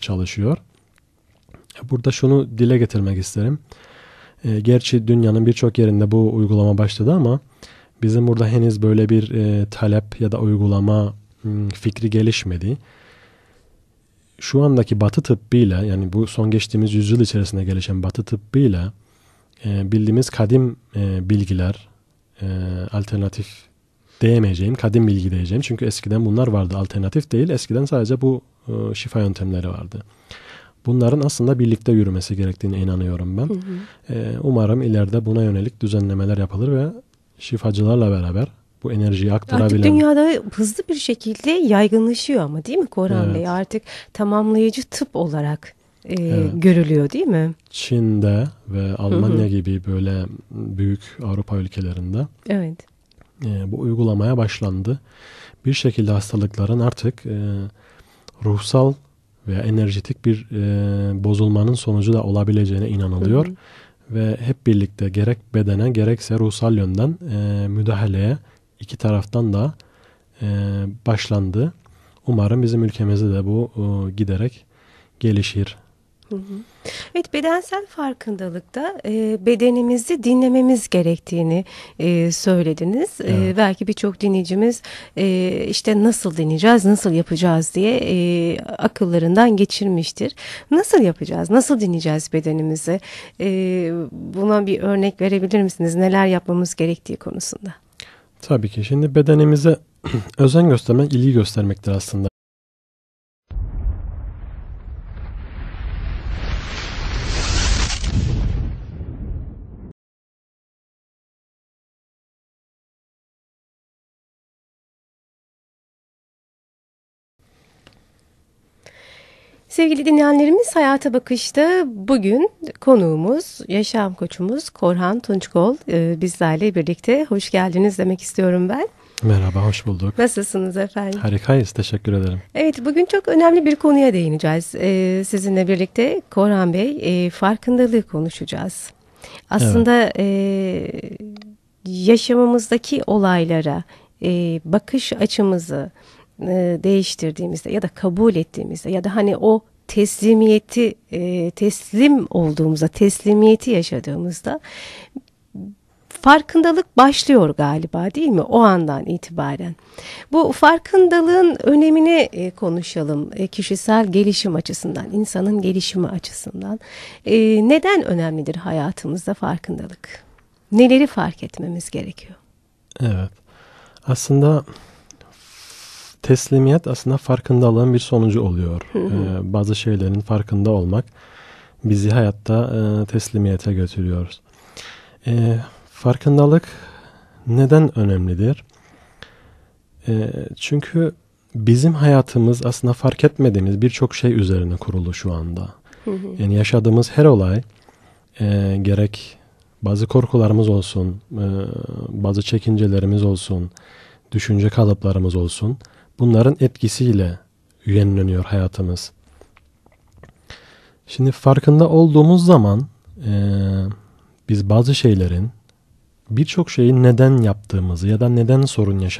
çalışıyor. Burada şunu dile getirmek isterim. E, gerçi dünyanın birçok yerinde bu uygulama başladı ama bizim burada henüz böyle bir e, talep ya da uygulama hmm, fikri gelişmedi. Şu andaki batı tıbbıyla yani bu son geçtiğimiz yüzyıl içerisinde gelişen batı tıbbıyla e, bildiğimiz kadim e, bilgiler e, alternatif diyemeyeceğim, kadim bilgi diyeceğim. Çünkü eskiden bunlar vardı alternatif değil. Eskiden sadece bu e, şifa yöntemleri vardı bunların aslında birlikte yürümesi gerektiğini inanıyorum ben. Hı hı. Ee, umarım ileride buna yönelik düzenlemeler yapılır ve şifacılarla beraber bu enerjiyi aktarabilir. Artık dünyada hızlı bir şekilde yaygınlaşıyor ama değil mi Koran evet. Bey? Artık tamamlayıcı tıp olarak e, evet. görülüyor değil mi? Çin'de ve Almanya hı hı. gibi böyle büyük Avrupa ülkelerinde evet. e, bu uygulamaya başlandı. Bir şekilde hastalıkların artık e, ruhsal veya enerjetik bir e, bozulmanın sonucu da olabileceğine inanılıyor. Hı hı. Ve hep birlikte gerek bedene gerekse ruhsal yönden e, müdahaleye iki taraftan da e, başlandı. Umarım bizim ülkemizde de bu e, giderek gelişir Evet bedensel farkındalıkta e, bedenimizi dinlememiz gerektiğini e, söylediniz. Evet. E, belki birçok dinleyicimiz e, işte nasıl dinleyeceğiz, nasıl yapacağız diye e, akıllarından geçirmiştir. Nasıl yapacağız, nasıl dinleyeceğiz bedenimizi? E, buna bir örnek verebilir misiniz? Neler yapmamız gerektiği konusunda? Tabii ki. Şimdi bedenimize özen göstermek, ilgi göstermektir aslında. Sevgili dinleyenlerimiz Hayata Bakış'ta bugün konuğumuz, yaşam koçumuz Korhan Tunçkol e, bizlerle birlikte. Hoş geldiniz demek istiyorum ben. Merhaba, hoş bulduk. Nasılsınız efendim? Harikayız, teşekkür ederim. Evet, bugün çok önemli bir konuya değineceğiz. E, sizinle birlikte Korhan Bey, e, farkındalığı konuşacağız. Aslında evet. yaşamımızdaki olaylara, e, bakış açımızı, e, değiştirdiğimizde ya da kabul ettiğimizde ya da hani o teslimiyeti e, teslim olduğumuzda teslimiyeti yaşadığımızda farkındalık başlıyor galiba değil mi o andan itibaren? Bu farkındalığın önemini e, konuşalım e, kişisel gelişim açısından, insanın gelişimi açısından. E, neden önemlidir hayatımızda farkındalık? Neleri fark etmemiz gerekiyor? Evet, aslında teslimiyet aslında farkındalığın bir sonucu oluyor. ee, bazı şeylerin farkında olmak bizi hayatta e, teslimiyete götürüyoruz. E, ee, farkındalık neden önemlidir? E, çünkü bizim hayatımız aslında fark etmediğimiz birçok şey üzerine kurulu şu anda. yani yaşadığımız her olay e, gerek bazı korkularımız olsun, e, bazı çekincelerimiz olsun, düşünce kalıplarımız olsun bunların etkisiyle yenileniyor hayatımız. Şimdi farkında olduğumuz zaman e, biz bazı şeylerin birçok şeyi neden yaptığımızı ya da neden sorun yaşadığımızı